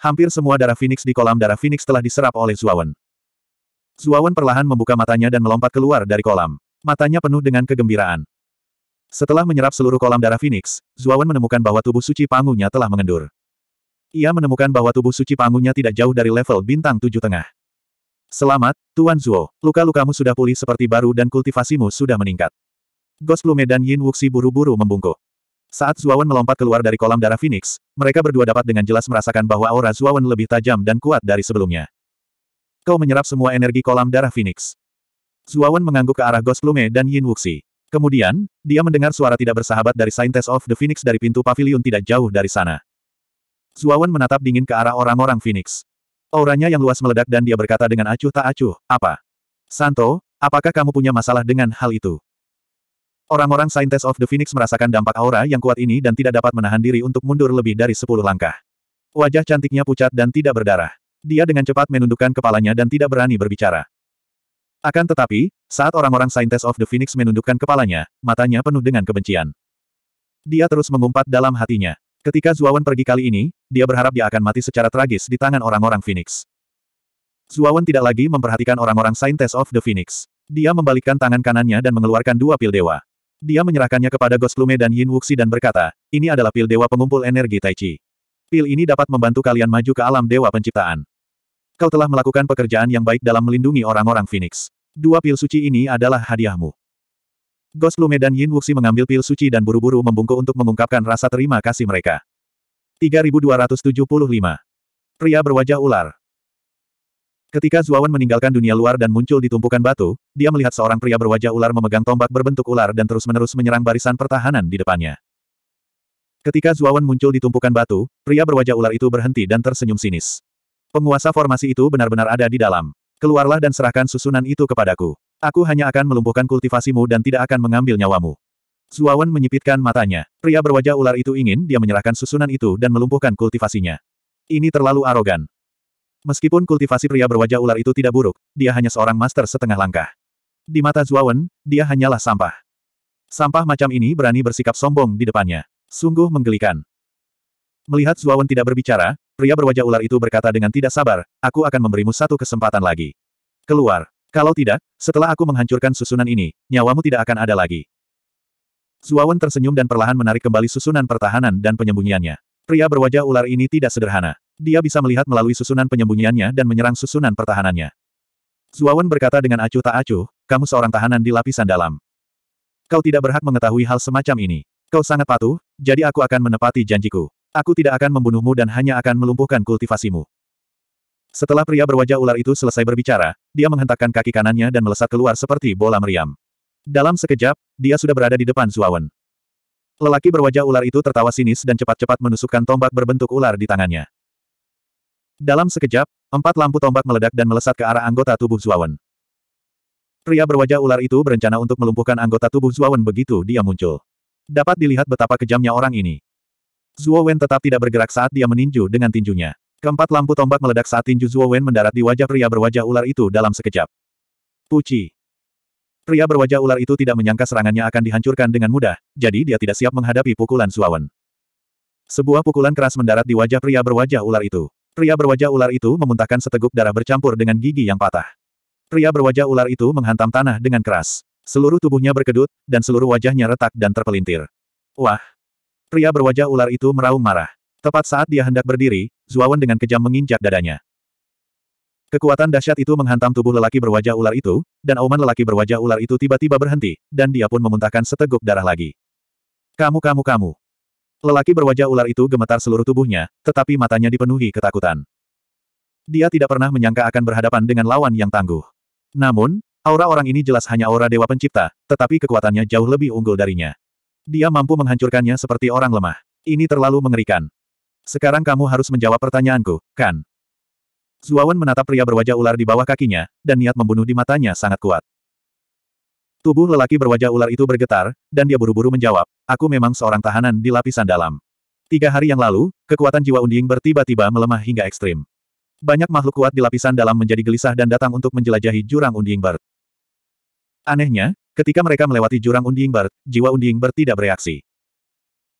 Hampir semua darah Phoenix di kolam darah Phoenix telah diserap oleh Zuawan. Zuawan perlahan membuka matanya dan melompat keluar dari kolam matanya penuh dengan kegembiraan. Setelah menyerap seluruh kolam darah Phoenix, Zuawan menemukan bahwa tubuh suci pangunya telah mengendur. Ia menemukan bahwa tubuh suci pangunya tidak jauh dari level bintang tujuh tengah. Selamat, Tuan Zuo, luka-lukamu sudah pulih seperti baru dan kultivasimu sudah meningkat. Ghost Plume dan Yin Wuxi buru-buru membungkuk. Saat Zuawan melompat keluar dari kolam darah Phoenix, mereka berdua dapat dengan jelas merasakan bahwa aura Zuawan lebih tajam dan kuat dari sebelumnya. Kau menyerap semua energi kolam darah Phoenix. Zuawan mengangguk ke arah Ghost Plume dan Yin Wuxi. Kemudian, dia mendengar suara tidak bersahabat dari Scientist of the Phoenix dari pintu pavilion tidak jauh dari sana. Zuawan menatap dingin ke arah orang-orang Phoenix. Auranya yang luas meledak dan dia berkata dengan acuh tak acuh, apa? Santo, apakah kamu punya masalah dengan hal itu? Orang-orang Scientist of the Phoenix merasakan dampak aura yang kuat ini dan tidak dapat menahan diri untuk mundur lebih dari sepuluh langkah. Wajah cantiknya pucat dan tidak berdarah. Dia dengan cepat menundukkan kepalanya dan tidak berani berbicara. Akan tetapi, saat orang-orang Saintes of the Phoenix menundukkan kepalanya, matanya penuh dengan kebencian. Dia terus mengumpat dalam hatinya. Ketika Zuawan pergi kali ini, dia berharap dia akan mati secara tragis di tangan orang-orang Phoenix. Zuawan tidak lagi memperhatikan orang-orang Saintes of the Phoenix. Dia membalikkan tangan kanannya dan mengeluarkan dua pil dewa. Dia menyerahkannya kepada Ghost Lume dan Yin Wuxi dan berkata, ini adalah pil dewa pengumpul energi Tai Chi. Pil ini dapat membantu kalian maju ke alam dewa penciptaan. Kau telah melakukan pekerjaan yang baik dalam melindungi orang-orang Phoenix. Dua pil suci ini adalah hadiahmu. Ghost Lume dan Yin Wuxi mengambil pil suci dan buru-buru membungkuk untuk mengungkapkan rasa terima kasih mereka. 3275. Pria berwajah ular. Ketika Zuawan meninggalkan dunia luar dan muncul di tumpukan batu, dia melihat seorang pria berwajah ular memegang tombak berbentuk ular dan terus-menerus menyerang barisan pertahanan di depannya. Ketika Zuawan muncul di tumpukan batu, pria berwajah ular itu berhenti dan tersenyum sinis. Penguasa formasi itu benar-benar ada di dalam. Keluarlah dan serahkan susunan itu kepadaku. Aku hanya akan melumpuhkan kultivasimu dan tidak akan mengambil nyawamu. Zuawan menyipitkan matanya. Pria berwajah ular itu ingin dia menyerahkan susunan itu dan melumpuhkan kultivasinya. Ini terlalu arogan. Meskipun kultivasi pria berwajah ular itu tidak buruk, dia hanya seorang master setengah langkah. Di mata Zuawan, dia hanyalah sampah. Sampah macam ini berani bersikap sombong di depannya. Sungguh menggelikan. Melihat Zuawan tidak berbicara, Pria berwajah ular itu berkata dengan tidak sabar, aku akan memberimu satu kesempatan lagi. Keluar. Kalau tidak, setelah aku menghancurkan susunan ini, nyawamu tidak akan ada lagi. Zuawan tersenyum dan perlahan menarik kembali susunan pertahanan dan penyembunyiannya. Pria berwajah ular ini tidak sederhana. Dia bisa melihat melalui susunan penyembunyiannya dan menyerang susunan pertahanannya. Zuawan berkata dengan acuh tak acuh, kamu seorang tahanan di lapisan dalam. Kau tidak berhak mengetahui hal semacam ini. Kau sangat patuh, jadi aku akan menepati janjiku. Aku tidak akan membunuhmu dan hanya akan melumpuhkan kultivasimu. Setelah pria berwajah ular itu selesai berbicara, dia menghentakkan kaki kanannya dan melesat keluar seperti bola meriam. Dalam sekejap, dia sudah berada di depan Zuawan. Lelaki berwajah ular itu tertawa sinis dan cepat-cepat menusukkan tombak berbentuk ular di tangannya. Dalam sekejap, empat lampu tombak meledak dan melesat ke arah anggota tubuh Zuawan. Pria berwajah ular itu berencana untuk melumpuhkan anggota tubuh Zuawan begitu dia muncul. Dapat dilihat betapa kejamnya orang ini. Zuo Wen tetap tidak bergerak saat dia meninju dengan tinjunya. Keempat lampu tombak meledak saat tinju Zuo Wen mendarat di wajah pria berwajah ular itu dalam sekejap. Puci. Pria berwajah ular itu tidak menyangka serangannya akan dihancurkan dengan mudah, jadi dia tidak siap menghadapi pukulan Zuo Wen. Sebuah pukulan keras mendarat di wajah pria berwajah ular itu. Pria berwajah ular itu memuntahkan seteguk darah bercampur dengan gigi yang patah. Pria berwajah ular itu menghantam tanah dengan keras. Seluruh tubuhnya berkedut, dan seluruh wajahnya retak dan terpelintir. Wah! Pria berwajah ular itu meraung marah. Tepat saat dia hendak berdiri, Zuawan dengan kejam menginjak dadanya. Kekuatan dahsyat itu menghantam tubuh lelaki berwajah ular itu, dan auman lelaki berwajah ular itu tiba-tiba berhenti, dan dia pun memuntahkan seteguk darah lagi. Kamu kamu kamu. Lelaki berwajah ular itu gemetar seluruh tubuhnya, tetapi matanya dipenuhi ketakutan. Dia tidak pernah menyangka akan berhadapan dengan lawan yang tangguh. Namun, aura orang ini jelas hanya aura dewa pencipta, tetapi kekuatannya jauh lebih unggul darinya. Dia mampu menghancurkannya seperti orang lemah. Ini terlalu mengerikan. Sekarang kamu harus menjawab pertanyaanku, kan? Zuawan menatap pria berwajah ular di bawah kakinya, dan niat membunuh di matanya sangat kuat. Tubuh lelaki berwajah ular itu bergetar, dan dia buru-buru menjawab, aku memang seorang tahanan di lapisan dalam. Tiga hari yang lalu, kekuatan jiwa unding bertiba-tiba melemah hingga ekstrim. Banyak makhluk kuat di lapisan dalam menjadi gelisah dan datang untuk menjelajahi jurang unding bird. Anehnya, Ketika mereka melewati jurang Undying Bird, jiwa Undying Bird tidak bereaksi.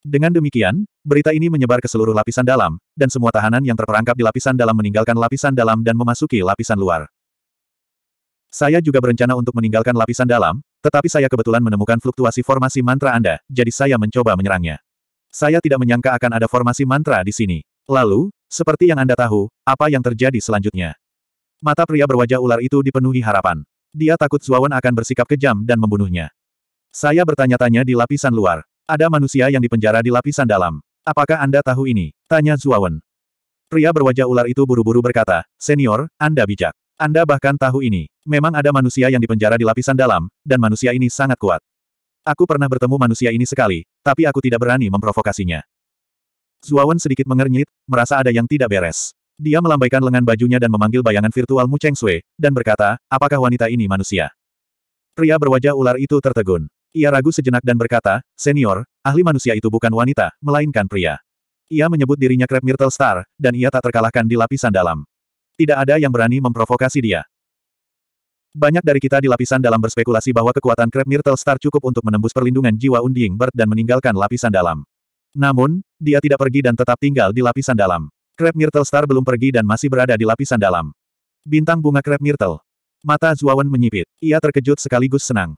Dengan demikian, berita ini menyebar ke seluruh lapisan dalam, dan semua tahanan yang terperangkap di lapisan dalam meninggalkan lapisan dalam dan memasuki lapisan luar. Saya juga berencana untuk meninggalkan lapisan dalam, tetapi saya kebetulan menemukan fluktuasi formasi mantra Anda, jadi saya mencoba menyerangnya. Saya tidak menyangka akan ada formasi mantra di sini. Lalu, seperti yang Anda tahu, apa yang terjadi selanjutnya? Mata pria berwajah ular itu dipenuhi harapan. Dia takut Zuawan akan bersikap kejam dan membunuhnya. Saya bertanya-tanya di lapisan luar. Ada manusia yang dipenjara di lapisan dalam. Apakah Anda tahu ini? Tanya Zuawan. Pria berwajah ular itu buru-buru berkata, Senior, Anda bijak. Anda bahkan tahu ini. Memang ada manusia yang dipenjara di lapisan dalam, dan manusia ini sangat kuat. Aku pernah bertemu manusia ini sekali, tapi aku tidak berani memprovokasinya. Zuawan sedikit mengernyit, merasa ada yang tidak beres. Dia melambaikan lengan bajunya dan memanggil bayangan virtual Mu Cheng Sui, dan berkata, apakah wanita ini manusia? Pria berwajah ular itu tertegun. Ia ragu sejenak dan berkata, senior, ahli manusia itu bukan wanita, melainkan pria. Ia menyebut dirinya Crab Myrtle Star, dan ia tak terkalahkan di lapisan dalam. Tidak ada yang berani memprovokasi dia. Banyak dari kita di lapisan dalam berspekulasi bahwa kekuatan Crab Myrtle Star cukup untuk menembus perlindungan jiwa Undying Bird dan meninggalkan lapisan dalam. Namun, dia tidak pergi dan tetap tinggal di lapisan dalam. Crab Myrtle Star belum pergi dan masih berada di lapisan dalam. Bintang bunga Crab Myrtle. Mata Zuawan menyipit. Ia terkejut sekaligus senang.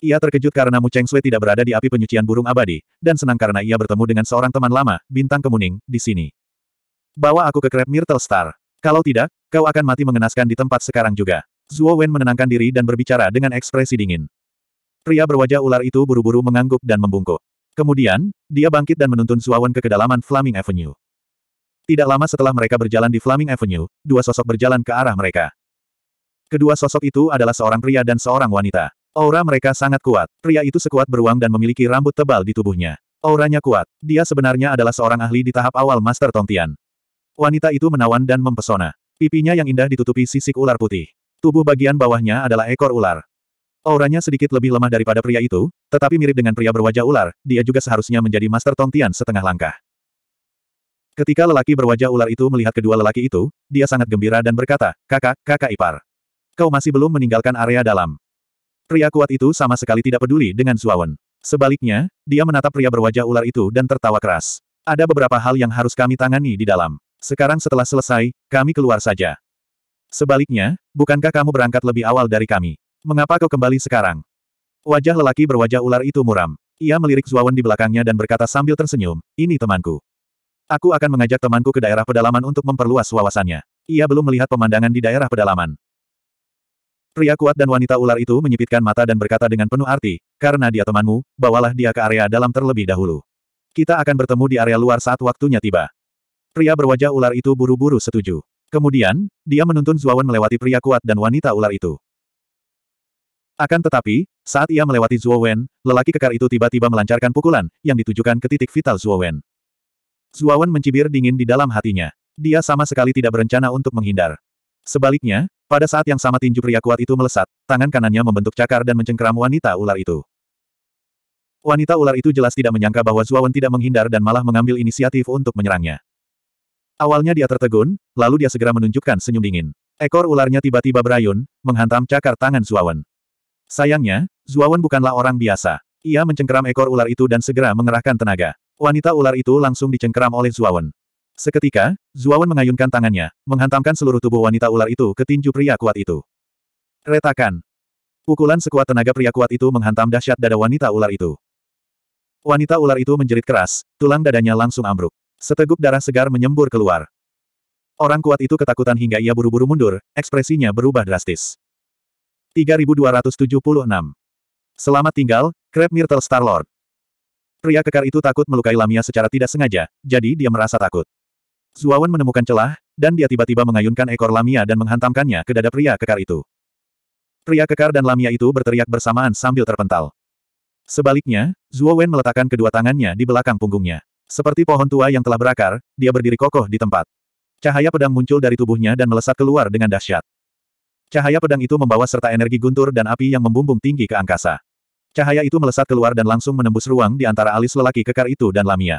Ia terkejut karena Mu Cheng Sui tidak berada di api penyucian burung abadi, dan senang karena ia bertemu dengan seorang teman lama, bintang kemuning, di sini. Bawa aku ke Crab Myrtle Star. Kalau tidak, kau akan mati mengenaskan di tempat sekarang juga. Zuo Wen menenangkan diri dan berbicara dengan ekspresi dingin. Pria berwajah ular itu buru-buru mengangguk dan membungkuk. Kemudian, dia bangkit dan menuntun Zuawan ke kedalaman Flaming Avenue. Tidak lama setelah mereka berjalan di Flaming Avenue, dua sosok berjalan ke arah mereka. Kedua sosok itu adalah seorang pria dan seorang wanita. Aura mereka sangat kuat. Pria itu sekuat beruang dan memiliki rambut tebal di tubuhnya. Auranya kuat. Dia sebenarnya adalah seorang ahli di tahap awal Master Tongtian. Wanita itu menawan dan mempesona. Pipinya yang indah ditutupi sisik ular putih. Tubuh bagian bawahnya adalah ekor ular. Auranya sedikit lebih lemah daripada pria itu, tetapi mirip dengan pria berwajah ular, dia juga seharusnya menjadi Master Tongtian setengah langkah. Ketika lelaki berwajah ular itu melihat kedua lelaki itu, dia sangat gembira dan berkata, kakak, kakak ipar. Kau masih belum meninggalkan area dalam. Pria kuat itu sama sekali tidak peduli dengan Zuawan. Sebaliknya, dia menatap pria berwajah ular itu dan tertawa keras. Ada beberapa hal yang harus kami tangani di dalam. Sekarang setelah selesai, kami keluar saja. Sebaliknya, bukankah kamu berangkat lebih awal dari kami? Mengapa kau kembali sekarang? Wajah lelaki berwajah ular itu muram. Ia melirik Zuawan di belakangnya dan berkata sambil tersenyum, ini temanku. Aku akan mengajak temanku ke daerah pedalaman untuk memperluas wawasannya. Ia belum melihat pemandangan di daerah pedalaman. Pria kuat dan wanita ular itu menyipitkan mata dan berkata dengan penuh arti, karena dia temanmu, bawalah dia ke area dalam terlebih dahulu. Kita akan bertemu di area luar saat waktunya tiba. Pria berwajah ular itu buru-buru setuju. Kemudian, dia menuntun Zuawan melewati pria kuat dan wanita ular itu. Akan tetapi, saat ia melewati Zuowen, lelaki kekar itu tiba-tiba melancarkan pukulan, yang ditujukan ke titik vital Zuowen. Zuawan mencibir dingin di dalam hatinya. Dia sama sekali tidak berencana untuk menghindar. Sebaliknya, pada saat yang sama tinju pria kuat itu melesat, tangan kanannya membentuk cakar dan mencengkeram wanita ular itu. Wanita ular itu jelas tidak menyangka bahwa Zuawan tidak menghindar dan malah mengambil inisiatif untuk menyerangnya. Awalnya dia tertegun, lalu dia segera menunjukkan senyum dingin. Ekor ularnya tiba-tiba berayun, menghantam cakar tangan Zuawan. Sayangnya, Zuawan bukanlah orang biasa. Ia mencengkeram ekor ular itu dan segera mengerahkan tenaga. Wanita ular itu langsung dicengkeram oleh Zuawan. Seketika, Zuawan mengayunkan tangannya, menghantamkan seluruh tubuh wanita ular itu ke tinju pria kuat itu. Retakan. Pukulan sekuat tenaga pria kuat itu menghantam dahsyat dada wanita ular itu. Wanita ular itu menjerit keras, tulang dadanya langsung ambruk. Seteguk darah segar menyembur keluar. Orang kuat itu ketakutan hingga ia buru-buru mundur, ekspresinya berubah drastis. 3276. Selamat tinggal, Crab Myrtle Star-Lord. Pria kekar itu takut melukai Lamia secara tidak sengaja, jadi dia merasa takut. Zuawan menemukan celah, dan dia tiba-tiba mengayunkan ekor Lamia dan menghantamkannya ke dada pria kekar itu. Pria kekar dan Lamia itu berteriak bersamaan sambil terpental. Sebaliknya, Zuo Wen meletakkan kedua tangannya di belakang punggungnya. Seperti pohon tua yang telah berakar, dia berdiri kokoh di tempat. Cahaya pedang muncul dari tubuhnya dan melesat keluar dengan dahsyat. Cahaya pedang itu membawa serta energi guntur dan api yang membumbung tinggi ke angkasa. Cahaya itu melesat keluar dan langsung menembus ruang di antara alis lelaki kekar itu dan Lamia.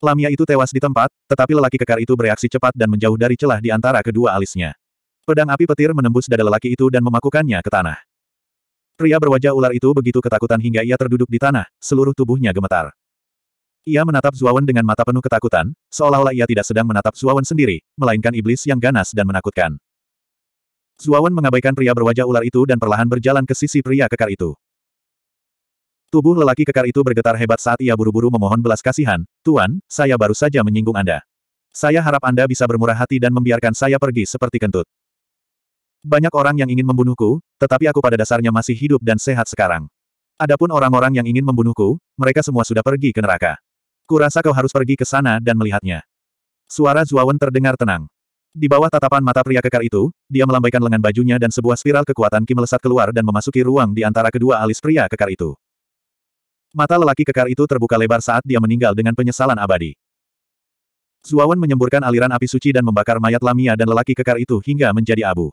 Lamia itu tewas di tempat, tetapi lelaki kekar itu bereaksi cepat dan menjauh dari celah di antara kedua alisnya. Pedang api petir menembus dada lelaki itu dan memakukannya ke tanah. Pria berwajah ular itu begitu ketakutan hingga ia terduduk di tanah, seluruh tubuhnya gemetar. Ia menatap Zuawan dengan mata penuh ketakutan, seolah-olah ia tidak sedang menatap Zuawan sendiri, melainkan iblis yang ganas dan menakutkan. Zuawan mengabaikan pria berwajah ular itu dan perlahan berjalan ke sisi pria kekar itu. Tubuh lelaki kekar itu bergetar hebat saat ia buru-buru memohon belas kasihan, Tuan, saya baru saja menyinggung Anda. Saya harap Anda bisa bermurah hati dan membiarkan saya pergi seperti kentut. Banyak orang yang ingin membunuhku, tetapi aku pada dasarnya masih hidup dan sehat sekarang. Adapun orang-orang yang ingin membunuhku, mereka semua sudah pergi ke neraka. Kurasa kau harus pergi ke sana dan melihatnya. Suara Zuawan terdengar tenang. Di bawah tatapan mata pria kekar itu, dia melambaikan lengan bajunya dan sebuah spiral kekuatan ki melesat keluar dan memasuki ruang di antara kedua alis pria kekar itu. Mata lelaki kekar itu terbuka lebar saat dia meninggal dengan penyesalan abadi. Zuawan menyemburkan aliran api suci dan membakar mayat Lamia dan lelaki kekar itu hingga menjadi abu.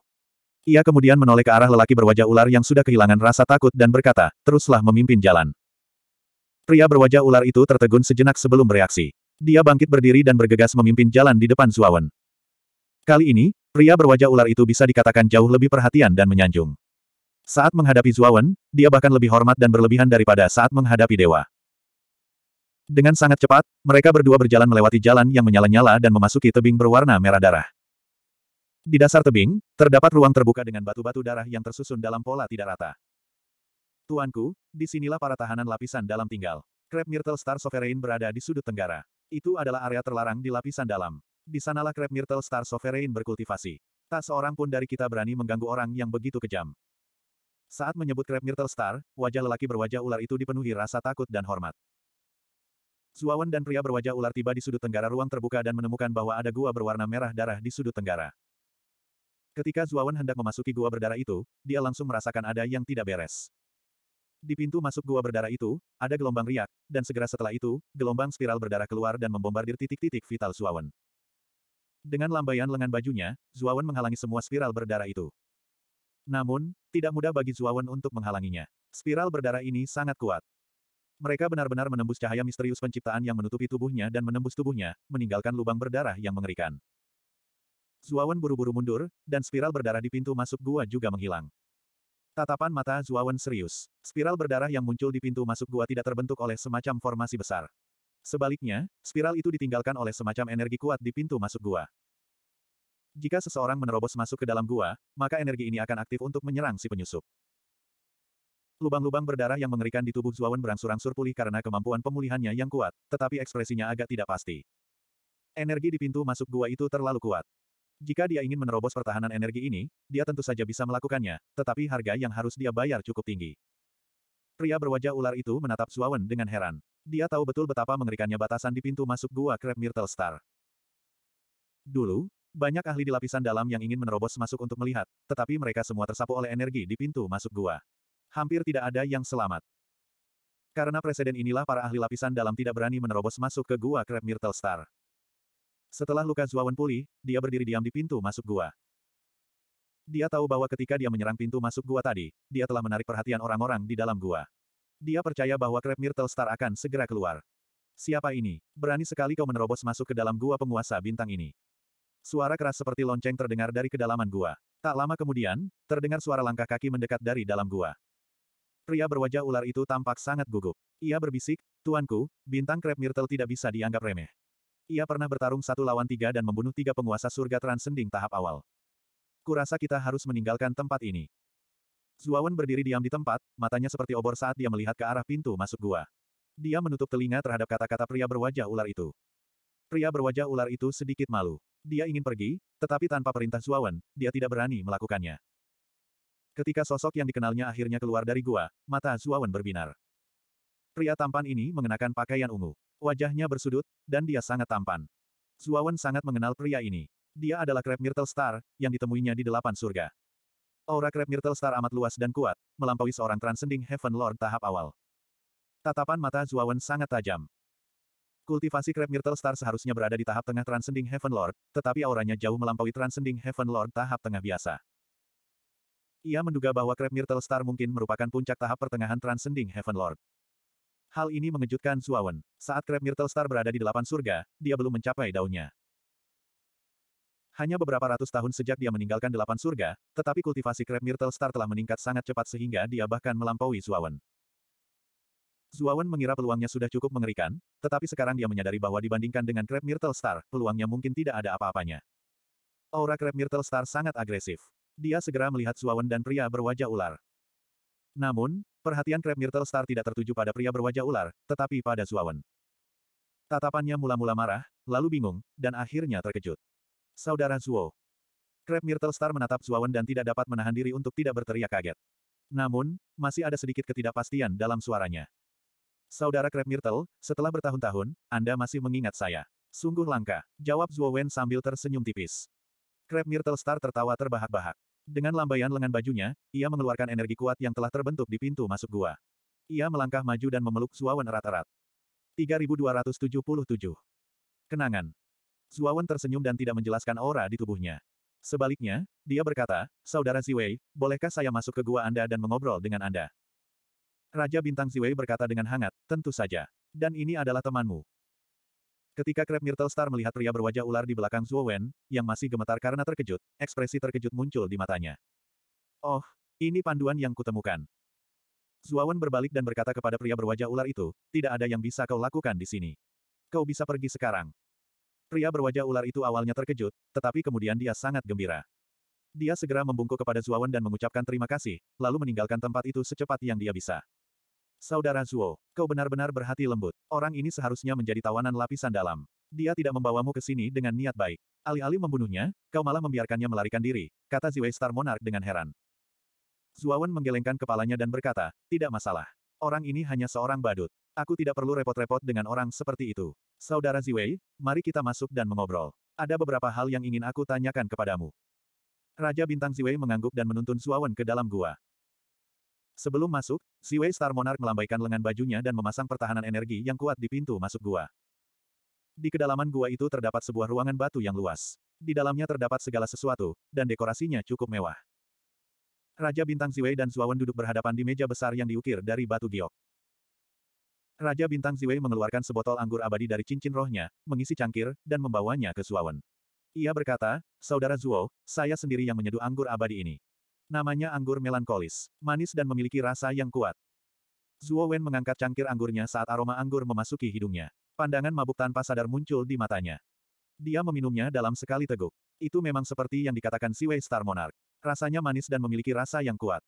Ia kemudian menoleh ke arah lelaki berwajah ular yang sudah kehilangan rasa takut dan berkata, teruslah memimpin jalan. Pria berwajah ular itu tertegun sejenak sebelum bereaksi. Dia bangkit berdiri dan bergegas memimpin jalan di depan Zuawan. Kali ini, pria berwajah ular itu bisa dikatakan jauh lebih perhatian dan menyanjung. Saat menghadapi Zuawan, dia bahkan lebih hormat dan berlebihan daripada saat menghadapi dewa. Dengan sangat cepat, mereka berdua berjalan melewati jalan yang menyala-nyala dan memasuki tebing berwarna merah darah. Di dasar tebing, terdapat ruang terbuka dengan batu-batu darah yang tersusun dalam pola tidak rata. Tuanku, disinilah para tahanan lapisan dalam tinggal. Krep Myrtle Star Sovereign berada di sudut tenggara. Itu adalah area terlarang di lapisan dalam. Di sanalah Krep Myrtle Star Sovereign berkultivasi. Tak seorang pun dari kita berani mengganggu orang yang begitu kejam. Saat menyebut Crab Myrtle Star, wajah lelaki berwajah ular itu dipenuhi rasa takut dan hormat. Zuawan dan pria berwajah ular tiba di sudut tenggara ruang terbuka dan menemukan bahwa ada gua berwarna merah darah di sudut tenggara. Ketika Zuawan hendak memasuki gua berdarah itu, dia langsung merasakan ada yang tidak beres. Di pintu masuk gua berdarah itu, ada gelombang riak, dan segera setelah itu, gelombang spiral berdarah keluar dan membombardir titik-titik vital Zuawan. Dengan lambaian lengan bajunya, Zuawan menghalangi semua spiral berdarah itu. Namun, tidak mudah bagi Zuawan untuk menghalanginya. Spiral berdarah ini sangat kuat. Mereka benar-benar menembus cahaya misterius penciptaan yang menutupi tubuhnya dan menembus tubuhnya, meninggalkan lubang berdarah yang mengerikan. Zuawan buru-buru mundur, dan spiral berdarah di pintu masuk gua juga menghilang. Tatapan mata Zuawan serius. Spiral berdarah yang muncul di pintu masuk gua tidak terbentuk oleh semacam formasi besar. Sebaliknya, spiral itu ditinggalkan oleh semacam energi kuat di pintu masuk gua. Jika seseorang menerobos masuk ke dalam gua, maka energi ini akan aktif untuk menyerang si penyusup. Lubang-lubang berdarah yang mengerikan di tubuh Zuawan berangsur-angsur pulih karena kemampuan pemulihannya yang kuat, tetapi ekspresinya agak tidak pasti. Energi di pintu masuk gua itu terlalu kuat. Jika dia ingin menerobos pertahanan energi ini, dia tentu saja bisa melakukannya, tetapi harga yang harus dia bayar cukup tinggi. Pria berwajah ular itu menatap Zuawan dengan heran. Dia tahu betul betapa mengerikannya batasan di pintu masuk gua Crab Myrtle Star. Dulu, banyak ahli di lapisan dalam yang ingin menerobos masuk untuk melihat, tetapi mereka semua tersapu oleh energi di pintu masuk gua. Hampir tidak ada yang selamat. Karena presiden inilah para ahli lapisan dalam tidak berani menerobos masuk ke gua Krep Myrtle Star. Setelah luka Zuawan pulih, dia berdiri diam di pintu masuk gua. Dia tahu bahwa ketika dia menyerang pintu masuk gua tadi, dia telah menarik perhatian orang-orang di dalam gua. Dia percaya bahwa Krep Myrtle Star akan segera keluar. Siapa ini? Berani sekali kau menerobos masuk ke dalam gua penguasa bintang ini. Suara keras seperti lonceng terdengar dari kedalaman gua. Tak lama kemudian, terdengar suara langkah kaki mendekat dari dalam gua. Pria berwajah ular itu tampak sangat gugup. Ia berbisik, Tuanku, bintang Crab Mirtel tidak bisa dianggap remeh. Ia pernah bertarung satu lawan tiga dan membunuh tiga penguasa surga transcending tahap awal. Kurasa kita harus meninggalkan tempat ini. Zuawan berdiri diam di tempat, matanya seperti obor saat dia melihat ke arah pintu masuk gua. Dia menutup telinga terhadap kata-kata pria berwajah ular itu. Pria berwajah ular itu sedikit malu. Dia ingin pergi, tetapi tanpa perintah Zuawan, dia tidak berani melakukannya. Ketika sosok yang dikenalnya akhirnya keluar dari gua, mata Zuawan berbinar. Pria tampan ini mengenakan pakaian ungu. Wajahnya bersudut, dan dia sangat tampan. Zuawan sangat mengenal pria ini. Dia adalah Crab Myrtle Star, yang ditemuinya di delapan surga. Aura Crab Myrtle Star amat luas dan kuat, melampaui seorang Transcending Heaven Lord tahap awal. Tatapan mata Zuawan sangat tajam. Kultivasi Crab Myrtle Star seharusnya berada di tahap tengah Transcending Heaven Lord, tetapi auranya jauh melampaui Transcending Heaven Lord tahap tengah biasa. Ia menduga bahwa Crab Myrtle Star mungkin merupakan puncak tahap pertengahan Transcending Heaven Lord. Hal ini mengejutkan Suawen. Saat Crab Myrtle Star berada di delapan surga, dia belum mencapai daunnya. Hanya beberapa ratus tahun sejak dia meninggalkan delapan surga, tetapi kultivasi Crab Myrtle Star telah meningkat sangat cepat sehingga dia bahkan melampaui Suawen. Zuawan mengira peluangnya sudah cukup mengerikan, tetapi sekarang dia menyadari bahwa dibandingkan dengan Crab Myrtle Star, peluangnya mungkin tidak ada apa-apanya. Aura Crab Myrtle Star sangat agresif. Dia segera melihat Zuawan dan pria berwajah ular. Namun, perhatian Crab Myrtle Star tidak tertuju pada pria berwajah ular, tetapi pada Zuawan. Tatapannya mula-mula marah, lalu bingung, dan akhirnya terkejut. Saudara Zuo. Crab Myrtle Star menatap Zuawan dan tidak dapat menahan diri untuk tidak berteriak kaget. Namun, masih ada sedikit ketidakpastian dalam suaranya. Saudara Crab Myrtle, setelah bertahun-tahun, Anda masih mengingat saya. Sungguh langka, jawab Zuo Wen sambil tersenyum tipis. Crab Myrtle Star tertawa terbahak-bahak. Dengan lambaian lengan bajunya, ia mengeluarkan energi kuat yang telah terbentuk di pintu masuk gua. Ia melangkah maju dan memeluk Zuo Wen erat-erat. 3277. Kenangan. Zuo Wen tersenyum dan tidak menjelaskan aura di tubuhnya. Sebaliknya, dia berkata, Saudara Ziwei, bolehkah saya masuk ke gua Anda dan mengobrol dengan Anda? Raja Bintang Ziwei berkata dengan hangat, tentu saja. Dan ini adalah temanmu. Ketika Crab Myrtle Star melihat pria berwajah ular di belakang Zuo Wen, yang masih gemetar karena terkejut, ekspresi terkejut muncul di matanya. Oh, ini panduan yang kutemukan. Zuo Wen berbalik dan berkata kepada pria berwajah ular itu, tidak ada yang bisa kau lakukan di sini. Kau bisa pergi sekarang. Pria berwajah ular itu awalnya terkejut, tetapi kemudian dia sangat gembira. Dia segera membungkuk kepada Wen dan mengucapkan terima kasih, lalu meninggalkan tempat itu secepat yang dia bisa. Saudara Zuo, kau benar-benar berhati lembut. Orang ini seharusnya menjadi tawanan lapisan dalam. Dia tidak membawamu ke sini dengan niat baik. Alih-alih membunuhnya, kau malah membiarkannya melarikan diri, kata Ziwei Star Monarch dengan heran. Zuawan menggelengkan kepalanya dan berkata, tidak masalah. Orang ini hanya seorang badut. Aku tidak perlu repot-repot dengan orang seperti itu. Saudara Ziwei, mari kita masuk dan mengobrol. Ada beberapa hal yang ingin aku tanyakan kepadamu. Raja Bintang Ziwei mengangguk dan menuntun Zuawan ke dalam gua. Sebelum masuk, Siwei Star Monarch melambaikan lengan bajunya dan memasang pertahanan energi yang kuat di pintu masuk gua. Di kedalaman gua itu terdapat sebuah ruangan batu yang luas. Di dalamnya terdapat segala sesuatu, dan dekorasinya cukup mewah. Raja Bintang Siwei dan Zuawan duduk berhadapan di meja besar yang diukir dari batu giok. Raja Bintang Ziwei mengeluarkan sebotol anggur abadi dari cincin rohnya, mengisi cangkir, dan membawanya ke Zuawan. Ia berkata, Saudara Zuo, saya sendiri yang menyeduh anggur abadi ini. Namanya anggur melankolis, manis dan memiliki rasa yang kuat. Zuo Wen mengangkat cangkir anggurnya saat aroma anggur memasuki hidungnya. Pandangan mabuk tanpa sadar muncul di matanya. Dia meminumnya dalam sekali teguk. Itu memang seperti yang dikatakan Siwei Star Monarch. Rasanya manis dan memiliki rasa yang kuat.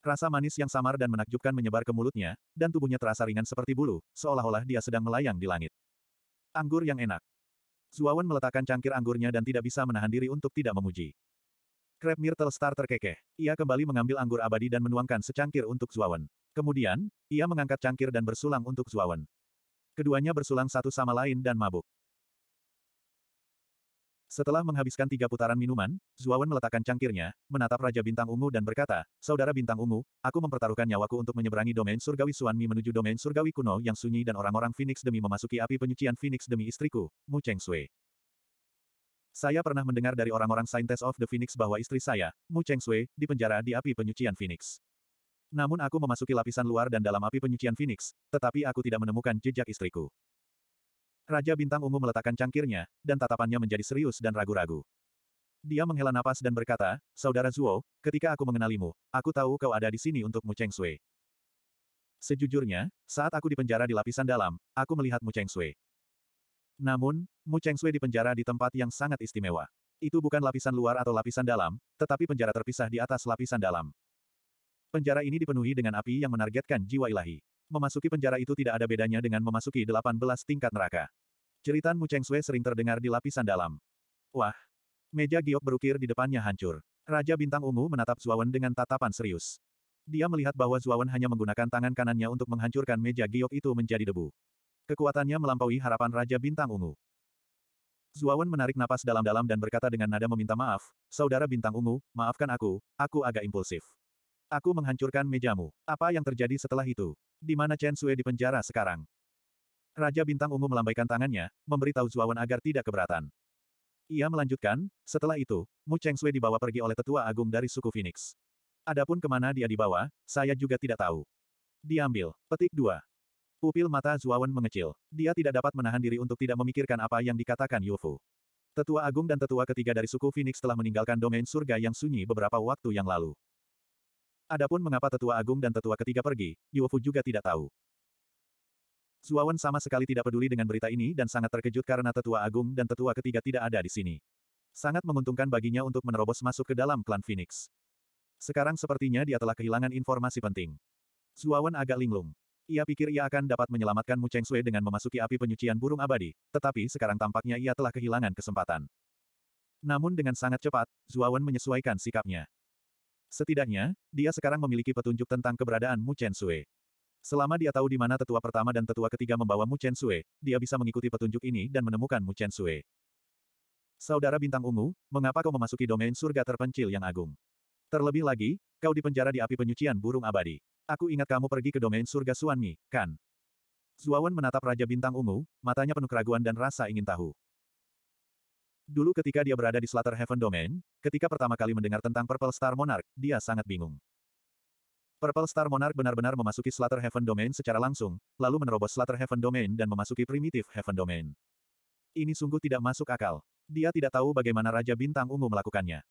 Rasa manis yang samar dan menakjubkan menyebar ke mulutnya, dan tubuhnya terasa ringan seperti bulu, seolah-olah dia sedang melayang di langit. Anggur yang enak. Wen meletakkan cangkir anggurnya dan tidak bisa menahan diri untuk tidak memuji. Crab Myrtle Star terkekeh. Ia kembali mengambil anggur abadi dan menuangkan secangkir untuk Zuawan. Kemudian, ia mengangkat cangkir dan bersulang untuk Zuawan. Keduanya bersulang satu sama lain dan mabuk. Setelah menghabiskan tiga putaran minuman, Zuawan meletakkan cangkirnya, menatap Raja Bintang Ungu dan berkata, Saudara Bintang Ungu, aku mempertaruhkan nyawaku untuk menyeberangi domain surgawi Suanmi menuju domain surgawi kuno yang sunyi dan orang-orang Phoenix demi memasuki api penyucian Phoenix demi istriku, Mu Cheng Sui. Saya pernah mendengar dari orang-orang Scientist of the Phoenix bahwa istri saya, Mu Cheng Sui, dipenjara di api penyucian Phoenix. Namun aku memasuki lapisan luar dan dalam api penyucian Phoenix, tetapi aku tidak menemukan jejak istriku. Raja Bintang Ungu meletakkan cangkirnya, dan tatapannya menjadi serius dan ragu-ragu. Dia menghela napas dan berkata, Saudara Zuo, ketika aku mengenalimu, aku tahu kau ada di sini untuk Mu Cheng Sui. Sejujurnya, saat aku dipenjara di lapisan dalam, aku melihat Mu Cheng Sui. Namun, Mu Sui dipenjara di tempat yang sangat istimewa. Itu bukan lapisan luar atau lapisan dalam, tetapi penjara terpisah di atas lapisan dalam. Penjara ini dipenuhi dengan api yang menargetkan jiwa ilahi. Memasuki penjara itu tidak ada bedanya dengan memasuki 18 tingkat neraka. Ceritan Mu Sui sering terdengar di lapisan dalam. Wah! Meja giok berukir di depannya hancur. Raja Bintang Ungu menatap Zuawan dengan tatapan serius. Dia melihat bahwa Zuawan hanya menggunakan tangan kanannya untuk menghancurkan meja giok itu menjadi debu. Kekuatannya melampaui harapan Raja Bintang Ungu. Zuawan menarik napas dalam-dalam dan berkata dengan nada meminta maaf, Saudara Bintang Ungu, maafkan aku, aku agak impulsif. Aku menghancurkan mejamu. Apa yang terjadi setelah itu? Di mana Chen Sue penjara sekarang? Raja Bintang Ungu melambaikan tangannya, memberitahu Zuawan agar tidak keberatan. Ia melanjutkan, setelah itu, Mu Cheng Sui dibawa pergi oleh tetua agung dari suku Phoenix. Adapun kemana dia dibawa, saya juga tidak tahu. Diambil. Petik 2. Pupil mata Zuawan mengecil. Dia tidak dapat menahan diri untuk tidak memikirkan apa yang dikatakan Yufu. Tetua Agung dan Tetua ketiga dari suku Phoenix telah meninggalkan domain surga yang sunyi beberapa waktu yang lalu. Adapun mengapa Tetua Agung dan Tetua ketiga pergi, Yufu juga tidak tahu. Zuawan sama sekali tidak peduli dengan berita ini dan sangat terkejut karena Tetua Agung dan Tetua ketiga tidak ada di sini. Sangat menguntungkan baginya untuk menerobos masuk ke dalam klan Phoenix. Sekarang sepertinya dia telah kehilangan informasi penting. Zuawan agak linglung. Ia pikir ia akan dapat menyelamatkan Mu Cheng Sui dengan memasuki api penyucian burung abadi, tetapi sekarang tampaknya ia telah kehilangan kesempatan. Namun dengan sangat cepat, Zuawan menyesuaikan sikapnya. Setidaknya, dia sekarang memiliki petunjuk tentang keberadaan Mu Chen Sui. Selama dia tahu di mana tetua pertama dan tetua ketiga membawa Mu Chen Sui, dia bisa mengikuti petunjuk ini dan menemukan Mu Chen Sui. Saudara bintang ungu, mengapa kau memasuki domain surga terpencil yang agung? Terlebih lagi, kau dipenjara di api penyucian burung abadi. Aku ingat kamu pergi ke domain surga Suanmi, kan? Zuawan menatap Raja Bintang Ungu, matanya penuh keraguan dan rasa ingin tahu. Dulu ketika dia berada di Slater Heaven Domain, ketika pertama kali mendengar tentang Purple Star Monarch, dia sangat bingung. Purple Star Monarch benar-benar memasuki Slater Heaven Domain secara langsung, lalu menerobos Slater Heaven Domain dan memasuki Primitive Heaven Domain. Ini sungguh tidak masuk akal. Dia tidak tahu bagaimana Raja Bintang Ungu melakukannya.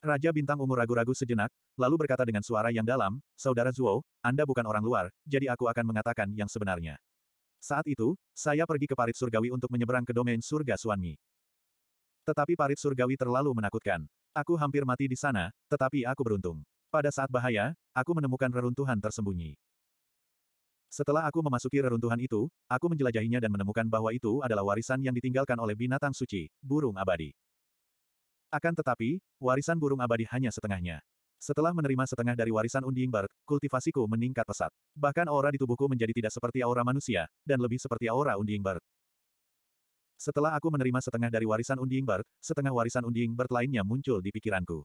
Raja Bintang Ungu ragu-ragu sejenak, lalu berkata dengan suara yang dalam, Saudara Zuo, Anda bukan orang luar, jadi aku akan mengatakan yang sebenarnya. Saat itu, saya pergi ke parit surgawi untuk menyeberang ke domain surga Suanmi. Tetapi parit surgawi terlalu menakutkan. Aku hampir mati di sana, tetapi aku beruntung. Pada saat bahaya, aku menemukan reruntuhan tersembunyi. Setelah aku memasuki reruntuhan itu, aku menjelajahinya dan menemukan bahwa itu adalah warisan yang ditinggalkan oleh binatang suci, burung abadi. Akan tetapi, warisan burung abadi hanya setengahnya. Setelah menerima setengah dari warisan Undying Bark, kultivasiku meningkat pesat. Bahkan aura di tubuhku menjadi tidak seperti aura manusia, dan lebih seperti aura Undying Bark. Setelah aku menerima setengah dari warisan Undying Bark, setengah warisan Undying Bark lainnya muncul di pikiranku.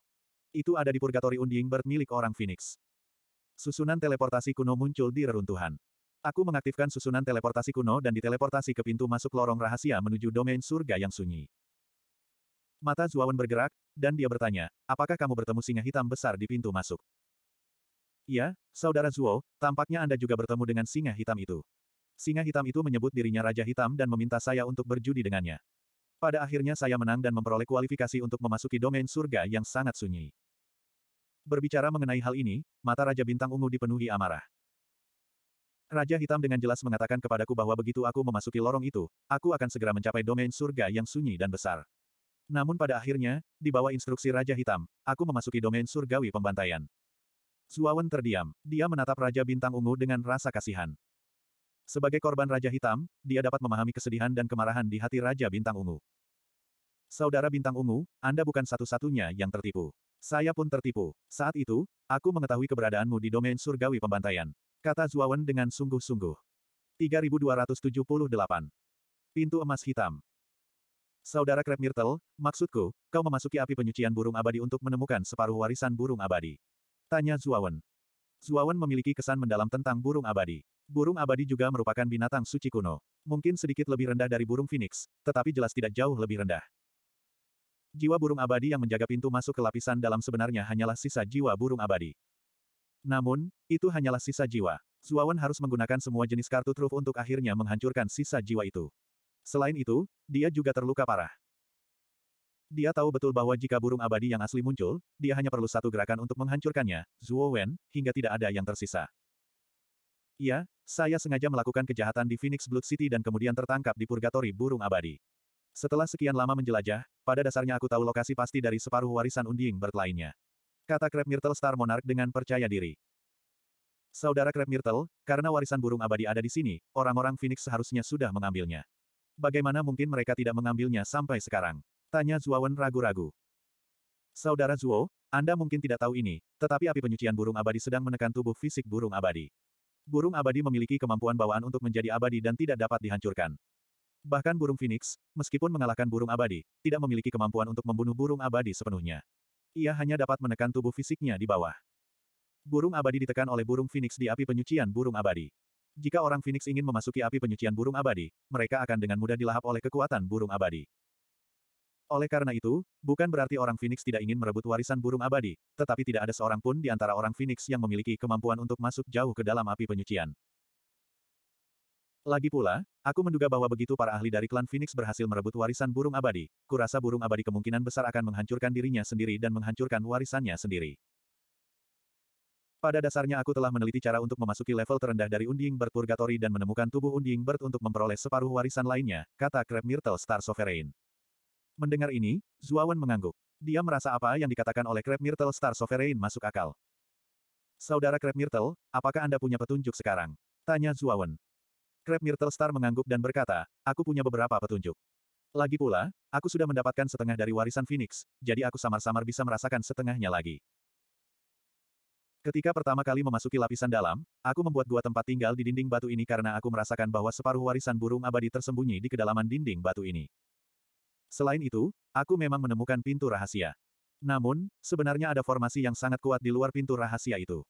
Itu ada di purgatori Undying Bark milik orang Phoenix. Susunan teleportasi kuno muncul di reruntuhan. Aku mengaktifkan susunan teleportasi kuno dan diteleportasi ke pintu masuk lorong rahasia menuju domain surga yang sunyi. Mata Zuawan bergerak, dan dia bertanya, apakah kamu bertemu singa hitam besar di pintu masuk? "Ya, Saudara Zuo, tampaknya Anda juga bertemu dengan singa hitam itu. Singa hitam itu menyebut dirinya Raja Hitam dan meminta saya untuk berjudi dengannya. Pada akhirnya saya menang dan memperoleh kualifikasi untuk memasuki domain surga yang sangat sunyi. Berbicara mengenai hal ini, mata Raja Bintang Ungu dipenuhi amarah. Raja Hitam dengan jelas mengatakan kepadaku bahwa begitu aku memasuki lorong itu, aku akan segera mencapai domain surga yang sunyi dan besar. Namun pada akhirnya, di bawah instruksi Raja Hitam, aku memasuki domain surgawi pembantaian. Zuawan terdiam. Dia menatap Raja Bintang Ungu dengan rasa kasihan. Sebagai korban Raja Hitam, dia dapat memahami kesedihan dan kemarahan di hati Raja Bintang Ungu. Saudara Bintang Ungu, Anda bukan satu-satunya yang tertipu. Saya pun tertipu. Saat itu, aku mengetahui keberadaanmu di domain surgawi pembantaian. Kata Zuawan dengan sungguh-sungguh. 3278. Pintu emas hitam. Saudara Crab Myrtle, maksudku, kau memasuki api penyucian burung abadi untuk menemukan separuh warisan burung abadi. Tanya Zuawan. Zuawan memiliki kesan mendalam tentang burung abadi. Burung abadi juga merupakan binatang suci kuno. Mungkin sedikit lebih rendah dari burung phoenix, tetapi jelas tidak jauh lebih rendah. Jiwa burung abadi yang menjaga pintu masuk ke lapisan dalam sebenarnya hanyalah sisa jiwa burung abadi. Namun, itu hanyalah sisa jiwa. Zuawan harus menggunakan semua jenis kartu truf untuk akhirnya menghancurkan sisa jiwa itu. Selain itu, dia juga terluka parah. Dia tahu betul bahwa jika burung abadi yang asli muncul, dia hanya perlu satu gerakan untuk menghancurkannya, Zuo Wen, hingga tidak ada yang tersisa. Ya, saya sengaja melakukan kejahatan di Phoenix Blood City dan kemudian tertangkap di Purgatory burung abadi. Setelah sekian lama menjelajah, pada dasarnya aku tahu lokasi pasti dari separuh warisan unding Bird lainnya. Kata Crab Myrtle Star Monarch dengan percaya diri. Saudara Crab Myrtle, karena warisan burung abadi ada di sini, orang-orang Phoenix seharusnya sudah mengambilnya. Bagaimana mungkin mereka tidak mengambilnya sampai sekarang? Tanya Zuowen ragu-ragu. Saudara Zuo, Anda mungkin tidak tahu ini, tetapi api penyucian burung abadi sedang menekan tubuh fisik burung abadi. Burung abadi memiliki kemampuan bawaan untuk menjadi abadi dan tidak dapat dihancurkan. Bahkan burung Phoenix, meskipun mengalahkan burung abadi, tidak memiliki kemampuan untuk membunuh burung abadi sepenuhnya. Ia hanya dapat menekan tubuh fisiknya di bawah. Burung abadi ditekan oleh burung Phoenix di api penyucian burung abadi. Jika orang Phoenix ingin memasuki api penyucian burung abadi, mereka akan dengan mudah dilahap oleh kekuatan burung abadi. Oleh karena itu, bukan berarti orang Phoenix tidak ingin merebut warisan burung abadi, tetapi tidak ada seorang pun di antara orang Phoenix yang memiliki kemampuan untuk masuk jauh ke dalam api penyucian. Lagi pula, aku menduga bahwa begitu para ahli dari klan Phoenix berhasil merebut warisan burung abadi, kurasa burung abadi kemungkinan besar akan menghancurkan dirinya sendiri dan menghancurkan warisannya sendiri. Pada dasarnya aku telah meneliti cara untuk memasuki level terendah dari Unding Bird Purgatory dan menemukan tubuh Unding Bird untuk memperoleh separuh warisan lainnya, kata Crab Myrtle Star Sovereign. Mendengar ini, Zuawan mengangguk. Dia merasa apa yang dikatakan oleh Crab Myrtle Star Sovereign masuk akal. Saudara Crab Myrtle, apakah Anda punya petunjuk sekarang? Tanya Zuawan. Crab Myrtle Star mengangguk dan berkata, aku punya beberapa petunjuk. Lagi pula, aku sudah mendapatkan setengah dari warisan Phoenix, jadi aku samar-samar bisa merasakan setengahnya lagi. Ketika pertama kali memasuki lapisan dalam, aku membuat gua tempat tinggal di dinding batu ini karena aku merasakan bahwa separuh warisan burung abadi tersembunyi di kedalaman dinding batu ini. Selain itu, aku memang menemukan pintu rahasia. Namun, sebenarnya ada formasi yang sangat kuat di luar pintu rahasia itu.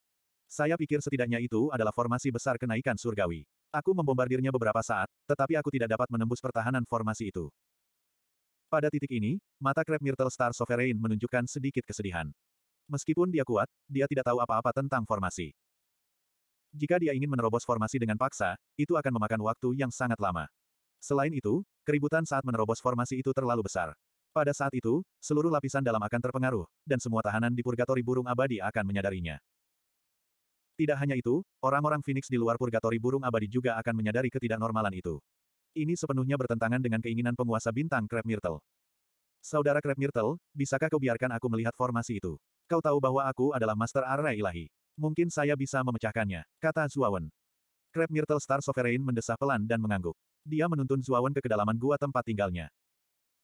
Saya pikir setidaknya itu adalah formasi besar kenaikan surgawi. Aku membombardirnya beberapa saat, tetapi aku tidak dapat menembus pertahanan formasi itu. Pada titik ini, mata Krep Myrtle Star Sovereign menunjukkan sedikit kesedihan. Meskipun dia kuat, dia tidak tahu apa-apa tentang formasi. Jika dia ingin menerobos formasi dengan paksa, itu akan memakan waktu yang sangat lama. Selain itu, keributan saat menerobos formasi itu terlalu besar. Pada saat itu, seluruh lapisan dalam akan terpengaruh, dan semua tahanan di purgatori burung abadi akan menyadarinya. Tidak hanya itu, orang-orang Phoenix di luar purgatori burung abadi juga akan menyadari ketidaknormalan itu. Ini sepenuhnya bertentangan dengan keinginan penguasa bintang Crab Myrtle. Saudara Crab Myrtle, bisakah kau biarkan aku melihat formasi itu? Kau tahu bahwa aku adalah Master Array Ilahi. Mungkin saya bisa memecahkannya, kata Zuawan. Crab Myrtle Star Sovereign mendesah pelan dan mengangguk. Dia menuntun Zuawan ke kedalaman gua tempat tinggalnya.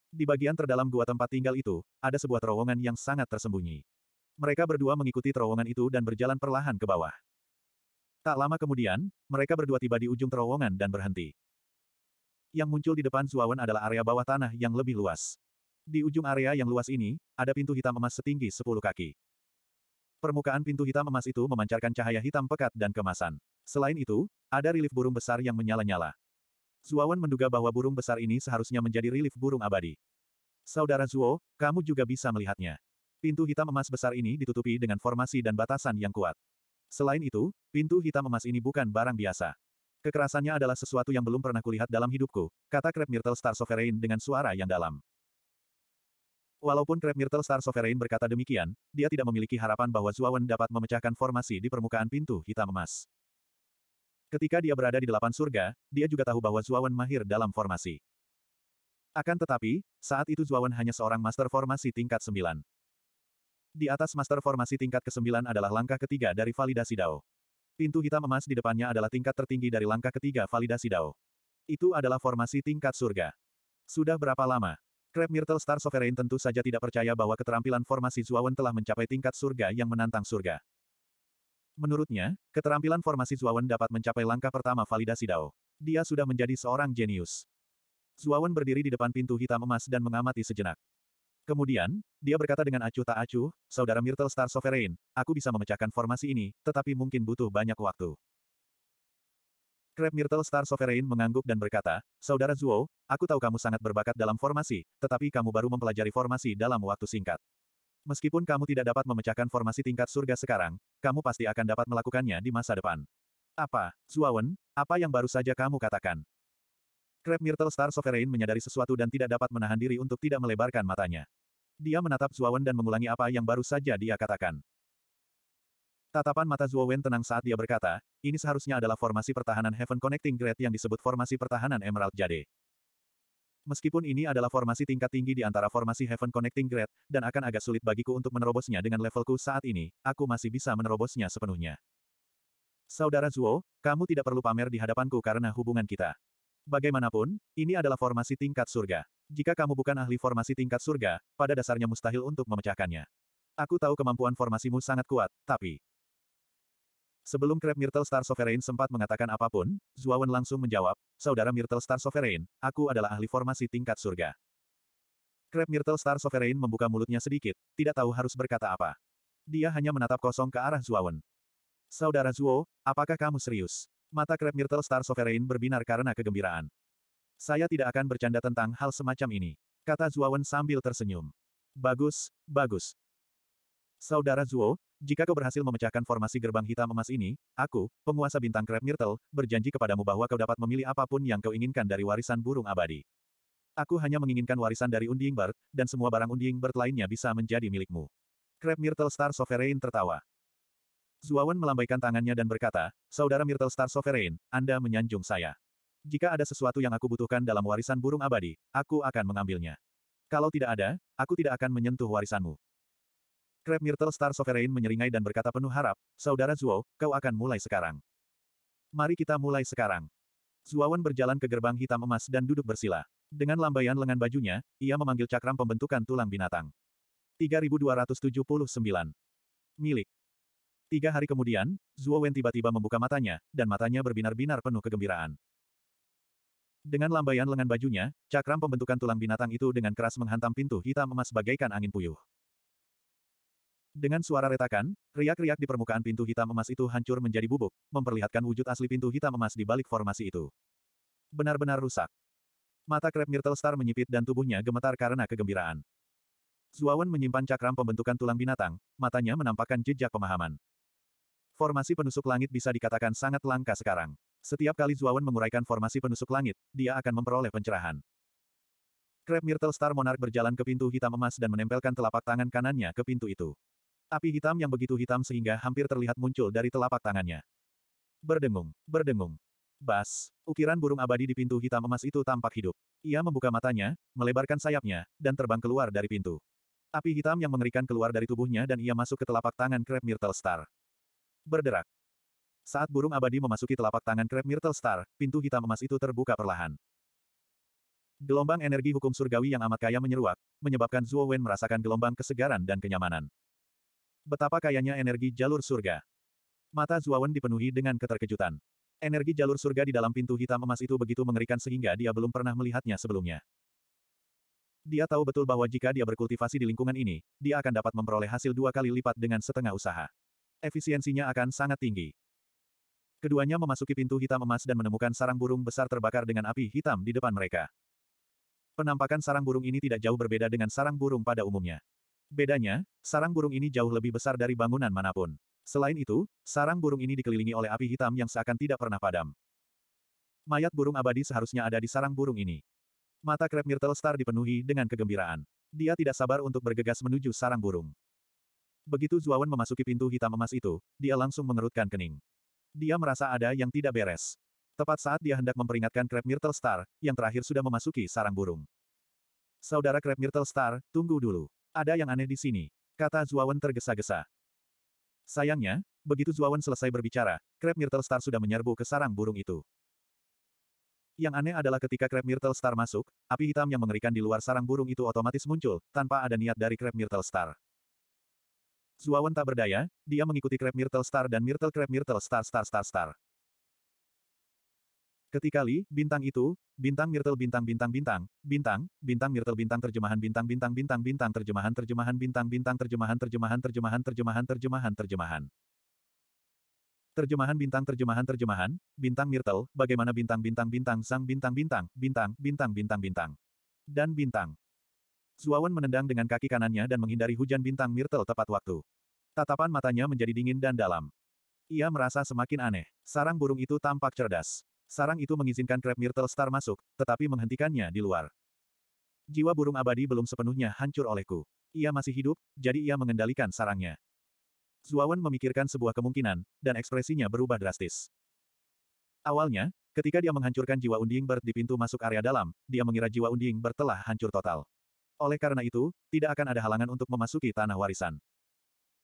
Di bagian terdalam gua tempat tinggal itu, ada sebuah terowongan yang sangat tersembunyi. Mereka berdua mengikuti terowongan itu dan berjalan perlahan ke bawah. Tak lama kemudian, mereka berdua tiba di ujung terowongan dan berhenti. Yang muncul di depan Zuawan adalah area bawah tanah yang lebih luas. Di ujung area yang luas ini, ada pintu hitam emas setinggi 10 kaki. Permukaan pintu hitam emas itu memancarkan cahaya hitam pekat dan kemasan. Selain itu, ada relief burung besar yang menyala-nyala. Zuawan menduga bahwa burung besar ini seharusnya menjadi relief burung abadi. Saudara Zuo, kamu juga bisa melihatnya. Pintu hitam emas besar ini ditutupi dengan formasi dan batasan yang kuat. Selain itu, pintu hitam emas ini bukan barang biasa. Kekerasannya adalah sesuatu yang belum pernah kulihat dalam hidupku, kata Krep Myrtle Star Sovereign dengan suara yang dalam. Walaupun Crab Myrtle Star Sovereign berkata demikian, dia tidak memiliki harapan bahwa Zuawan dapat memecahkan formasi di permukaan pintu hitam emas. Ketika dia berada di delapan surga, dia juga tahu bahwa Zuawan mahir dalam formasi. Akan tetapi, saat itu Zuawan hanya seorang master formasi tingkat sembilan. Di atas master formasi tingkat ke-9 adalah langkah ketiga dari validasi DAO. Pintu hitam emas di depannya adalah tingkat tertinggi dari langkah ketiga validasi DAO. Itu adalah formasi tingkat surga. Sudah berapa lama? Crab Myrtle Star Sovereign tentu saja tidak percaya bahwa keterampilan formasi Zuawan telah mencapai tingkat surga yang menantang surga. Menurutnya, keterampilan formasi Zuawan dapat mencapai langkah pertama validasi Dao. Dia sudah menjadi seorang jenius. Zuawan berdiri di depan pintu hitam emas dan mengamati sejenak. Kemudian, dia berkata dengan acuh tak acuh, Saudara Myrtle Star Sovereign, aku bisa memecahkan formasi ini, tetapi mungkin butuh banyak waktu. Crab Myrtle Star Sovereign mengangguk dan berkata, Saudara Zuo, aku tahu kamu sangat berbakat dalam formasi, tetapi kamu baru mempelajari formasi dalam waktu singkat. Meskipun kamu tidak dapat memecahkan formasi tingkat surga sekarang, kamu pasti akan dapat melakukannya di masa depan. Apa, Zuawan, apa yang baru saja kamu katakan? Crab Myrtle Star Sovereign menyadari sesuatu dan tidak dapat menahan diri untuk tidak melebarkan matanya. Dia menatap Zuawan dan mengulangi apa yang baru saja dia katakan. Tatapan mata Zuo Wen tenang saat dia berkata, ini seharusnya adalah formasi pertahanan Heaven Connecting Grade yang disebut formasi pertahanan Emerald Jade. Meskipun ini adalah formasi tingkat tinggi di antara formasi Heaven Connecting Grade, dan akan agak sulit bagiku untuk menerobosnya dengan levelku saat ini, aku masih bisa menerobosnya sepenuhnya. Saudara Zuo, kamu tidak perlu pamer di hadapanku karena hubungan kita. Bagaimanapun, ini adalah formasi tingkat surga. Jika kamu bukan ahli formasi tingkat surga, pada dasarnya mustahil untuk memecahkannya. Aku tahu kemampuan formasimu sangat kuat, tapi... Sebelum Crab Myrtle Star Sovereign sempat mengatakan apapun, Zuawan langsung menjawab, Saudara Myrtle Star Sovereign, aku adalah ahli formasi tingkat surga. Crab Myrtle Star Sovereign membuka mulutnya sedikit, tidak tahu harus berkata apa. Dia hanya menatap kosong ke arah Zuawan. Saudara Zuo, apakah kamu serius? Mata Crab Myrtle Star Sovereign berbinar karena kegembiraan. Saya tidak akan bercanda tentang hal semacam ini, kata Zuawan sambil tersenyum. Bagus, bagus. Saudara Zuo, jika kau berhasil memecahkan formasi gerbang hitam emas ini, aku, penguasa bintang Crab Myrtle, berjanji kepadamu bahwa kau dapat memilih apapun yang kau inginkan dari warisan burung abadi. Aku hanya menginginkan warisan dari Undying Bird, dan semua barang Undying Bird lainnya bisa menjadi milikmu. Crab Myrtle Star Sovereign tertawa. Zuawan melambaikan tangannya dan berkata, Saudara Myrtle Star Sovereign, Anda menyanjung saya. Jika ada sesuatu yang aku butuhkan dalam warisan burung abadi, aku akan mengambilnya. Kalau tidak ada, aku tidak akan menyentuh warisanmu. Crab Myrtle Star Sovereign menyeringai dan berkata penuh harap, Saudara Zuo, kau akan mulai sekarang. Mari kita mulai sekarang. Zuawan berjalan ke gerbang hitam emas dan duduk bersila. Dengan lambaian lengan bajunya, ia memanggil cakram pembentukan tulang binatang. 3279. Milik. Tiga hari kemudian, Zuo Wen tiba-tiba membuka matanya, dan matanya berbinar-binar penuh kegembiraan. Dengan lambaian lengan bajunya, cakram pembentukan tulang binatang itu dengan keras menghantam pintu hitam emas bagaikan angin puyuh. Dengan suara retakan, riak-riak di permukaan pintu hitam emas itu hancur menjadi bubuk, memperlihatkan wujud asli pintu hitam emas di balik formasi itu. Benar-benar rusak. Mata Krep Myrtle Star menyipit dan tubuhnya gemetar karena kegembiraan. Zuawan menyimpan cakram pembentukan tulang binatang, matanya menampakkan jejak pemahaman. Formasi penusuk langit bisa dikatakan sangat langka sekarang. Setiap kali Zuawan menguraikan formasi penusuk langit, dia akan memperoleh pencerahan. Krep Myrtle Star Monarch berjalan ke pintu hitam emas dan menempelkan telapak tangan kanannya ke pintu itu. Api hitam yang begitu hitam sehingga hampir terlihat muncul dari telapak tangannya. Berdengung, berdengung. Bas, ukiran burung abadi di pintu hitam emas itu tampak hidup. Ia membuka matanya, melebarkan sayapnya, dan terbang keluar dari pintu. Api hitam yang mengerikan keluar dari tubuhnya dan ia masuk ke telapak tangan Crab Myrtle Star. Berderak. Saat burung abadi memasuki telapak tangan Crab Myrtle Star, pintu hitam emas itu terbuka perlahan. Gelombang energi hukum surgawi yang amat kaya menyeruak, menyebabkan Zuo Wen merasakan gelombang kesegaran dan kenyamanan. Betapa kayanya energi jalur surga. Mata Zuawan dipenuhi dengan keterkejutan. Energi jalur surga di dalam pintu hitam emas itu begitu mengerikan sehingga dia belum pernah melihatnya sebelumnya. Dia tahu betul bahwa jika dia berkultivasi di lingkungan ini, dia akan dapat memperoleh hasil dua kali lipat dengan setengah usaha. Efisiensinya akan sangat tinggi. Keduanya memasuki pintu hitam emas dan menemukan sarang burung besar terbakar dengan api hitam di depan mereka. Penampakan sarang burung ini tidak jauh berbeda dengan sarang burung pada umumnya. Bedanya, sarang burung ini jauh lebih besar dari bangunan manapun. Selain itu, sarang burung ini dikelilingi oleh api hitam yang seakan tidak pernah padam. Mayat burung abadi seharusnya ada di sarang burung ini. Mata Crab Myrtle Star dipenuhi dengan kegembiraan. Dia tidak sabar untuk bergegas menuju sarang burung. Begitu Zuawan memasuki pintu hitam emas itu, dia langsung mengerutkan kening. Dia merasa ada yang tidak beres. Tepat saat dia hendak memperingatkan Crab Myrtle Star, yang terakhir sudah memasuki sarang burung. Saudara Crab Myrtle Star, tunggu dulu. Ada yang aneh di sini, kata Zuawan tergesa-gesa. Sayangnya, begitu Zuawan selesai berbicara, Crab Myrtle Star sudah menyerbu ke sarang burung itu. Yang aneh adalah ketika Crab Myrtle Star masuk, api hitam yang mengerikan di luar sarang burung itu otomatis muncul, tanpa ada niat dari Crab Myrtle Star. Zuawan tak berdaya, dia mengikuti Crab Myrtle Star dan Myrtle Crab Myrtle Star Star Star Star. Ketika Li, bintang itu, bintang mirtel bintang bintang bintang, bintang, bintang mirtel bintang terjemahan bintang bintang bintang bintang terjemahan terjemahan bintang bintang terjemahan terjemahan terjemahan terjemahan terjemahan terjemahan. Terjemahan bintang terjemahan terjemahan, bintang mirtel, bagaimana bintang bintang bintang sang bintang bintang, bintang, bintang bintang bintang. Dan bintang. Zuawan menendang dengan kaki kanannya dan menghindari hujan bintang mirtel tepat waktu. Tatapan matanya menjadi dingin dan dalam. Ia merasa semakin aneh. Sarang burung itu tampak cerdas. Sarang itu mengizinkan Crab Myrtle Star masuk, tetapi menghentikannya di luar. Jiwa burung abadi belum sepenuhnya hancur olehku. Ia masih hidup, jadi ia mengendalikan sarangnya. Zuawan memikirkan sebuah kemungkinan, dan ekspresinya berubah drastis. Awalnya, ketika dia menghancurkan jiwa unding Bird di pintu masuk area dalam, dia mengira jiwa unding Bird telah hancur total. Oleh karena itu, tidak akan ada halangan untuk memasuki tanah warisan.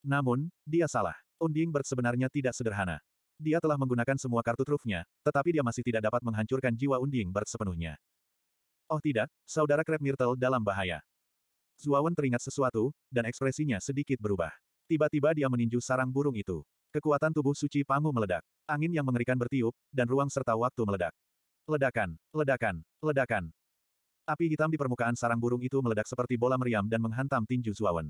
Namun, dia salah. Unding Bird sebenarnya tidak sederhana. Dia telah menggunakan semua kartu trufnya, tetapi dia masih tidak dapat menghancurkan jiwa unding Bert sepenuhnya. Oh tidak, saudara Crab Myrtle dalam bahaya. Zuawan teringat sesuatu, dan ekspresinya sedikit berubah. Tiba-tiba dia meninju sarang burung itu. Kekuatan tubuh suci Pangu meledak. Angin yang mengerikan bertiup, dan ruang serta waktu meledak. Ledakan, ledakan, ledakan. Api hitam di permukaan sarang burung itu meledak seperti bola meriam dan menghantam tinju Zuawan.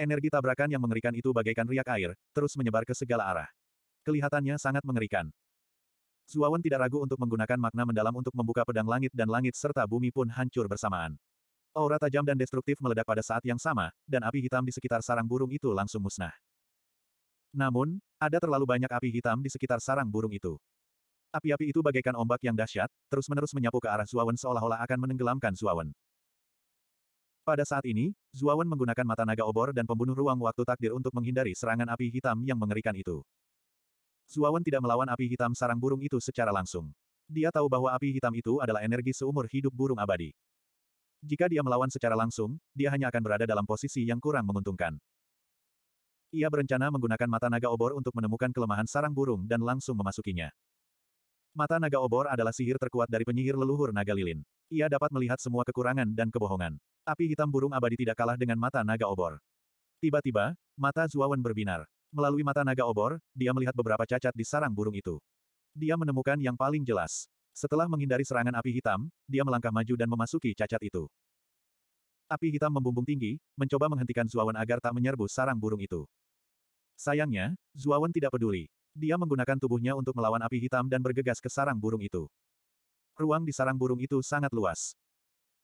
Energi tabrakan yang mengerikan itu bagaikan riak air, terus menyebar ke segala arah. Kelihatannya sangat mengerikan. Zuawan tidak ragu untuk menggunakan makna mendalam untuk membuka pedang langit dan langit serta bumi pun hancur bersamaan. Aura tajam dan destruktif meledak pada saat yang sama, dan api hitam di sekitar sarang burung itu langsung musnah. Namun, ada terlalu banyak api hitam di sekitar sarang burung itu. Api-api itu bagaikan ombak yang dahsyat, terus-menerus menyapu ke arah Zuawan seolah-olah akan menenggelamkan Zuawan. Pada saat ini, Zuawan menggunakan mata naga obor dan pembunuh ruang waktu takdir untuk menghindari serangan api hitam yang mengerikan itu. Zuawan tidak melawan api hitam sarang burung itu secara langsung. Dia tahu bahwa api hitam itu adalah energi seumur hidup burung abadi. Jika dia melawan secara langsung, dia hanya akan berada dalam posisi yang kurang menguntungkan. Ia berencana menggunakan mata naga obor untuk menemukan kelemahan sarang burung dan langsung memasukinya. Mata naga obor adalah sihir terkuat dari penyihir leluhur naga lilin. Ia dapat melihat semua kekurangan dan kebohongan. Api hitam burung abadi tidak kalah dengan mata naga obor. Tiba-tiba, mata Zuawan berbinar. Melalui mata naga obor, dia melihat beberapa cacat di sarang burung itu. Dia menemukan yang paling jelas. Setelah menghindari serangan api hitam, dia melangkah maju dan memasuki cacat itu. Api hitam membumbung tinggi, mencoba menghentikan Zuawan agar tak menyerbu sarang burung itu. Sayangnya, Zuawan tidak peduli. Dia menggunakan tubuhnya untuk melawan api hitam dan bergegas ke sarang burung itu. Ruang di sarang burung itu sangat luas.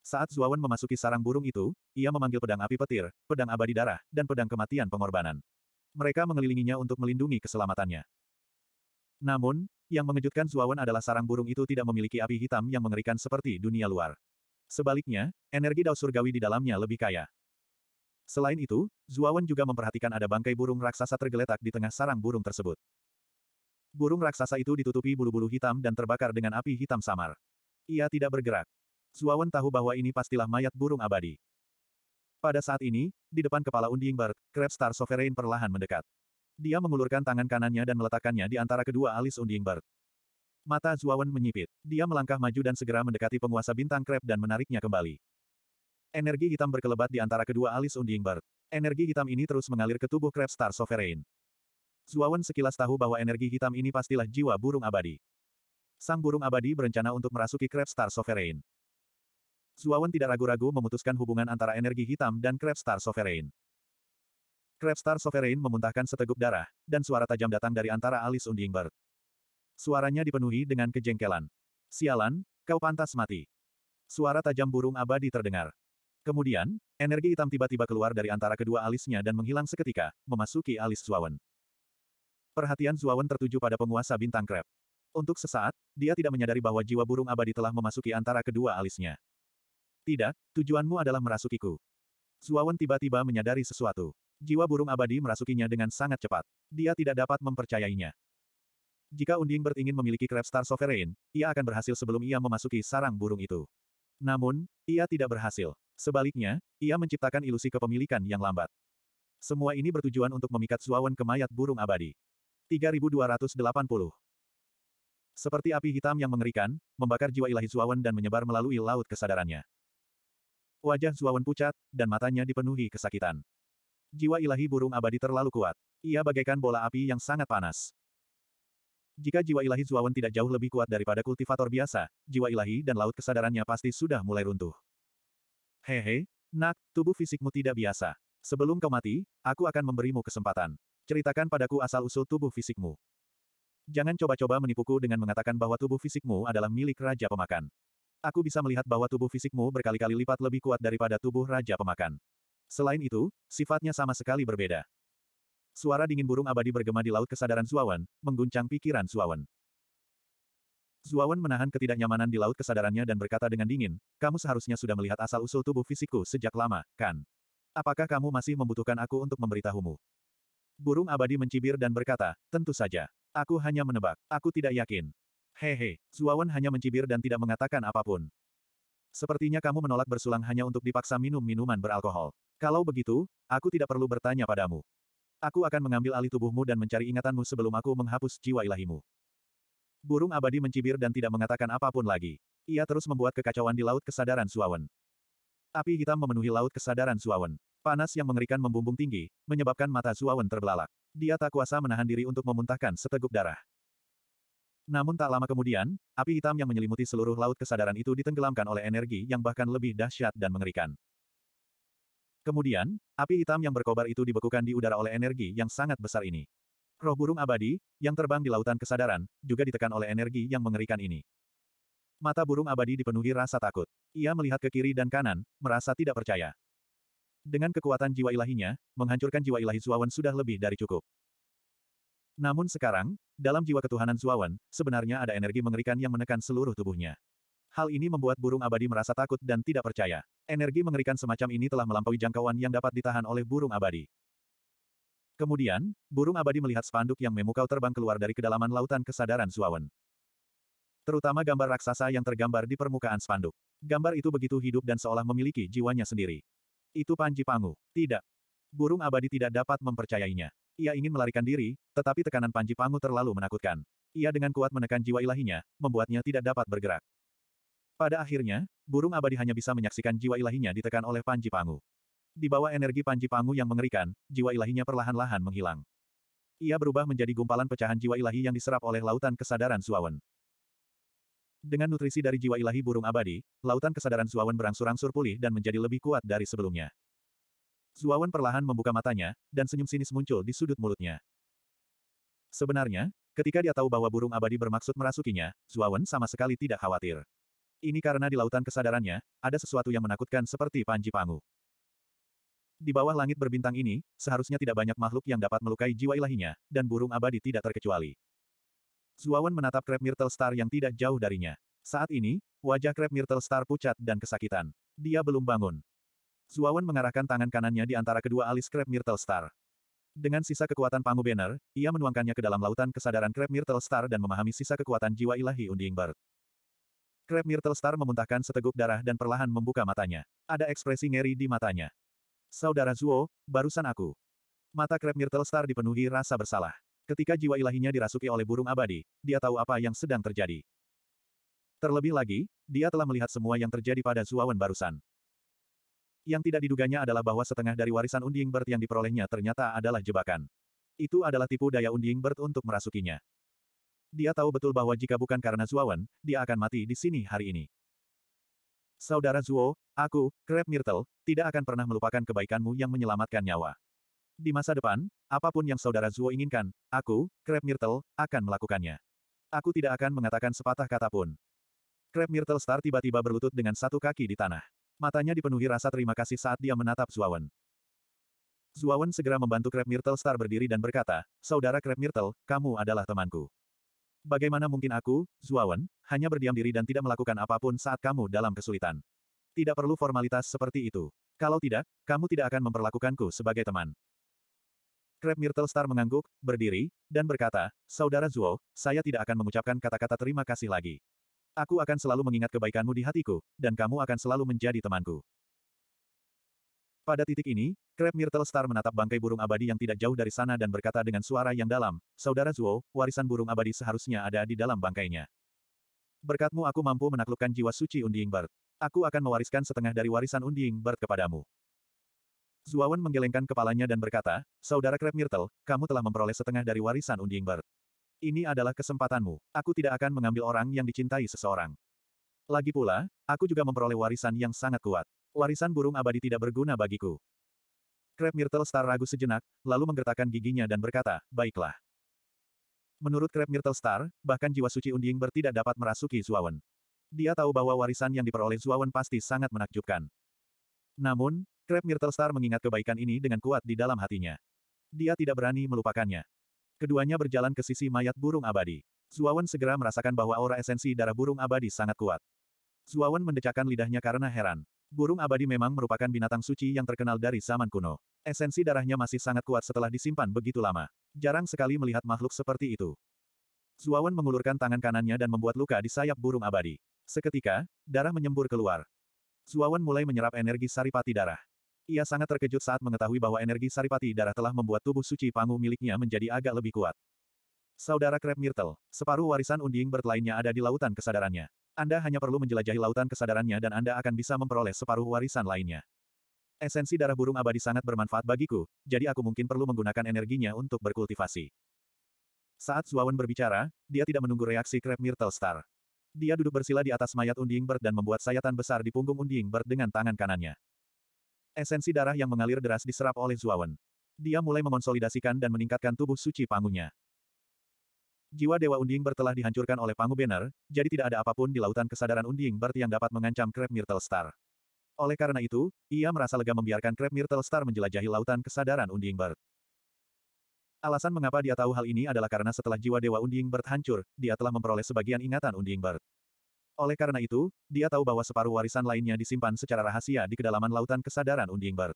Saat Zuawan memasuki sarang burung itu, ia memanggil pedang api petir, pedang abadi darah, dan pedang kematian pengorbanan. Mereka mengelilinginya untuk melindungi keselamatannya. Namun, yang mengejutkan Zuawan adalah sarang burung itu tidak memiliki api hitam yang mengerikan seperti dunia luar. Sebaliknya, energi Dao surgawi di dalamnya lebih kaya. Selain itu, Zuawan juga memperhatikan ada bangkai burung raksasa tergeletak di tengah sarang burung tersebut. Burung raksasa itu ditutupi bulu-bulu hitam dan terbakar dengan api hitam samar. Ia tidak bergerak. Zuawan tahu bahwa ini pastilah mayat burung abadi. Pada saat ini, di depan kepala Unding Bark, Crab Star Sovereign perlahan mendekat. Dia mengulurkan tangan kanannya dan meletakkannya di antara kedua alis Unding Bark. Mata Zuawan menyipit. Dia melangkah maju dan segera mendekati penguasa bintang Crab dan menariknya kembali. Energi hitam berkelebat di antara kedua alis Unding Bark. Energi hitam ini terus mengalir ke tubuh Crab Star Sovereign. Zuawan sekilas tahu bahwa energi hitam ini pastilah jiwa burung abadi. Sang burung abadi berencana untuk merasuki Crab Star Sovereign. Zuawan tidak ragu-ragu memutuskan hubungan antara energi hitam dan Crabstar Star Sovereign. Crabstar Star Sovereign memuntahkan seteguk darah, dan suara tajam datang dari antara alis Bird. Suaranya dipenuhi dengan kejengkelan. Sialan, kau pantas mati. Suara tajam burung abadi terdengar. Kemudian, energi hitam tiba-tiba keluar dari antara kedua alisnya dan menghilang seketika, memasuki alis Zuawan. Perhatian Zuawan tertuju pada penguasa bintang Crab. Untuk sesaat, dia tidak menyadari bahwa jiwa burung abadi telah memasuki antara kedua alisnya. Tidak, tujuanmu adalah merasukiku. Zuawan tiba-tiba menyadari sesuatu. Jiwa burung abadi merasukinya dengan sangat cepat. Dia tidak dapat mempercayainya. Jika Unding Bird ingin memiliki Star Sovereign, ia akan berhasil sebelum ia memasuki sarang burung itu. Namun, ia tidak berhasil. Sebaliknya, ia menciptakan ilusi kepemilikan yang lambat. Semua ini bertujuan untuk memikat Zuawan ke mayat burung abadi. 3280 Seperti api hitam yang mengerikan, membakar jiwa ilahi Zuawan dan menyebar melalui laut kesadarannya. Wajah Zuawan pucat, dan matanya dipenuhi kesakitan. Jiwa ilahi burung abadi terlalu kuat. Ia bagaikan bola api yang sangat panas. Jika jiwa ilahi Zuawan tidak jauh lebih kuat daripada kultivator biasa, jiwa ilahi dan laut kesadarannya pasti sudah mulai runtuh. Hehe, nak, tubuh fisikmu tidak biasa. Sebelum kau mati, aku akan memberimu kesempatan. Ceritakan padaku asal-usul tubuh fisikmu. Jangan coba-coba menipuku dengan mengatakan bahwa tubuh fisikmu adalah milik Raja Pemakan. Aku bisa melihat bahwa tubuh fisikmu berkali-kali lipat lebih kuat daripada tubuh Raja Pemakan. Selain itu, sifatnya sama sekali berbeda. Suara dingin burung abadi bergema di laut kesadaran Zuawan, mengguncang pikiran Zuawan. Zuawan menahan ketidaknyamanan di laut kesadarannya dan berkata dengan dingin, kamu seharusnya sudah melihat asal-usul tubuh fisikku sejak lama, kan? Apakah kamu masih membutuhkan aku untuk memberitahumu? Burung abadi mencibir dan berkata, tentu saja. Aku hanya menebak, aku tidak yakin. Hehe, Zuawan hanya mencibir dan tidak mengatakan apapun. Sepertinya kamu menolak bersulang hanya untuk dipaksa minum minuman beralkohol. Kalau begitu, aku tidak perlu bertanya padamu. Aku akan mengambil alih tubuhmu dan mencari ingatanmu sebelum aku menghapus jiwa ilahimu. Burung abadi mencibir dan tidak mengatakan apapun lagi. Ia terus membuat kekacauan di Laut Kesadaran Suawen. Api hitam memenuhi Laut Kesadaran Suawen. Panas yang mengerikan membumbung tinggi, menyebabkan mata Suawen terbelalak. Dia tak kuasa menahan diri untuk memuntahkan seteguk darah. Namun tak lama kemudian, api hitam yang menyelimuti seluruh laut kesadaran itu ditenggelamkan oleh energi yang bahkan lebih dahsyat dan mengerikan. Kemudian, api hitam yang berkobar itu dibekukan di udara oleh energi yang sangat besar ini. Roh burung abadi, yang terbang di lautan kesadaran, juga ditekan oleh energi yang mengerikan ini. Mata burung abadi dipenuhi rasa takut. Ia melihat ke kiri dan kanan, merasa tidak percaya. Dengan kekuatan jiwa ilahinya, menghancurkan jiwa ilahi Zuawan sudah lebih dari cukup. Namun sekarang, dalam jiwa ketuhanan Zuawan, sebenarnya ada energi mengerikan yang menekan seluruh tubuhnya. Hal ini membuat burung abadi merasa takut dan tidak percaya. Energi mengerikan semacam ini telah melampaui jangkauan yang dapat ditahan oleh burung abadi. Kemudian, burung abadi melihat spanduk yang memukau terbang keluar dari kedalaman lautan kesadaran Zuawan. Terutama gambar raksasa yang tergambar di permukaan spanduk. Gambar itu begitu hidup dan seolah memiliki jiwanya sendiri. Itu Panji Pangu. Tidak. Burung abadi tidak dapat mempercayainya. Ia ingin melarikan diri, tetapi tekanan Panji Pangu terlalu menakutkan. Ia dengan kuat menekan jiwa ilahinya, membuatnya tidak dapat bergerak. Pada akhirnya, burung abadi hanya bisa menyaksikan jiwa ilahinya ditekan oleh Panji Pangu. Di bawah energi Panji Pangu yang mengerikan, jiwa ilahinya perlahan-lahan menghilang. Ia berubah menjadi gumpalan pecahan jiwa ilahi yang diserap oleh lautan kesadaran Suawen. Dengan nutrisi dari jiwa ilahi burung abadi, lautan kesadaran Suawen berangsur-angsur pulih dan menjadi lebih kuat dari sebelumnya. Zuawan perlahan membuka matanya, dan senyum sinis muncul di sudut mulutnya. Sebenarnya, ketika dia tahu bahwa burung abadi bermaksud merasukinya, Zuawan sama sekali tidak khawatir. Ini karena di lautan kesadarannya, ada sesuatu yang menakutkan seperti panji pangu. Di bawah langit berbintang ini, seharusnya tidak banyak makhluk yang dapat melukai jiwa ilahinya, dan burung abadi tidak terkecuali. Zuawan menatap Crab Myrtle Star yang tidak jauh darinya. Saat ini, wajah Crab Myrtle Star pucat dan kesakitan. Dia belum bangun. Zuawan mengarahkan tangan kanannya di antara kedua alis Crab Myrtle Star. Dengan sisa kekuatan Pangu Banner, ia menuangkannya ke dalam lautan kesadaran Crab Myrtle Star dan memahami sisa kekuatan jiwa ilahi Unding Bird. Crab Myrtle Star memuntahkan seteguk darah dan perlahan membuka matanya. Ada ekspresi ngeri di matanya. Saudara Zuo, barusan aku. Mata Crab Myrtle Star dipenuhi rasa bersalah. Ketika jiwa ilahinya dirasuki oleh burung abadi, dia tahu apa yang sedang terjadi. Terlebih lagi, dia telah melihat semua yang terjadi pada Zuawan barusan. Yang tidak diduganya adalah bahwa setengah dari warisan Undying Bird yang diperolehnya ternyata adalah jebakan. Itu adalah tipu daya Undying Bird untuk merasukinya. Dia tahu betul bahwa jika bukan karena Zuawan, dia akan mati di sini hari ini. Saudara Zuo, aku, Crab Myrtle, tidak akan pernah melupakan kebaikanmu yang menyelamatkan nyawa. Di masa depan, apapun yang Saudara Zuo inginkan, aku, Crab Myrtle, akan melakukannya. Aku tidak akan mengatakan sepatah kata pun. Crab Myrtle Star tiba-tiba berlutut dengan satu kaki di tanah. Matanya dipenuhi rasa terima kasih saat dia menatap Zuawan. Zuawan segera membantu Crab Myrtle Star berdiri dan berkata, Saudara Crab Myrtle, kamu adalah temanku. Bagaimana mungkin aku, Zuawan, hanya berdiam diri dan tidak melakukan apapun saat kamu dalam kesulitan. Tidak perlu formalitas seperti itu. Kalau tidak, kamu tidak akan memperlakukanku sebagai teman. Crab Myrtle Star mengangguk, berdiri, dan berkata, Saudara Zuo, saya tidak akan mengucapkan kata-kata terima kasih lagi. Aku akan selalu mengingat kebaikanmu di hatiku, dan kamu akan selalu menjadi temanku. Pada titik ini, Crab Myrtle Star menatap bangkai burung abadi yang tidak jauh dari sana dan berkata dengan suara yang dalam, Saudara Zuo, warisan burung abadi seharusnya ada di dalam bangkainya. Berkatmu aku mampu menaklukkan jiwa suci Undying Bird. Aku akan mewariskan setengah dari warisan Undying Bird kepadamu. Zuawan menggelengkan kepalanya dan berkata, Saudara Crab Myrtle, kamu telah memperoleh setengah dari warisan Undying Bird. Ini adalah kesempatanmu. Aku tidak akan mengambil orang yang dicintai seseorang. Lagi pula, aku juga memperoleh warisan yang sangat kuat. Warisan burung abadi tidak berguna bagiku. Krep Myrtle Star ragu sejenak, lalu menggertakkan giginya dan berkata, baiklah. Menurut Krep Myrtle Star, bahkan jiwa suci unding bertidak dapat merasuki Zuawan. Dia tahu bahwa warisan yang diperoleh Zuawan pasti sangat menakjubkan. Namun, Krep Myrtle Star mengingat kebaikan ini dengan kuat di dalam hatinya. Dia tidak berani melupakannya. Keduanya berjalan ke sisi mayat burung abadi. Zuawan segera merasakan bahwa aura esensi darah burung abadi sangat kuat. Zuawan mendecakkan lidahnya karena heran. Burung abadi memang merupakan binatang suci yang terkenal dari zaman kuno. Esensi darahnya masih sangat kuat setelah disimpan begitu lama. Jarang sekali melihat makhluk seperti itu. Zuawan mengulurkan tangan kanannya dan membuat luka di sayap burung abadi. Seketika, darah menyembur keluar. Zuawan mulai menyerap energi saripati darah. Ia sangat terkejut saat mengetahui bahwa energi saripati darah telah membuat tubuh suci Pangu miliknya menjadi agak lebih kuat. Saudara Krep Myrtle, separuh warisan unding Bert lainnya ada di lautan kesadarannya. Anda hanya perlu menjelajahi lautan kesadarannya dan Anda akan bisa memperoleh separuh warisan lainnya. Esensi darah burung abadi sangat bermanfaat bagiku, jadi aku mungkin perlu menggunakan energinya untuk berkultivasi. Saat Zuawan berbicara, dia tidak menunggu reaksi Krep Myrtle Star. Dia duduk bersila di atas mayat unding Bert dan membuat sayatan besar di punggung unding Bert dengan tangan kanannya. Esensi darah yang mengalir deras diserap oleh Zuawan. Dia mulai mengonsolidasikan dan meningkatkan tubuh suci pangunya. Jiwa Dewa Unding bertelah dihancurkan oleh Pangu Banner, jadi tidak ada apapun di lautan kesadaran Unding Bert yang dapat mengancam Crab Myrtle Star. Oleh karena itu, ia merasa lega membiarkan Crab Myrtle Star menjelajahi lautan kesadaran Unding Bert. Alasan mengapa dia tahu hal ini adalah karena setelah jiwa Dewa Unding Bert hancur, dia telah memperoleh sebagian ingatan Unding Bert. Oleh karena itu, dia tahu bahwa separuh warisan lainnya disimpan secara rahasia di kedalaman lautan kesadaran Undying Bird.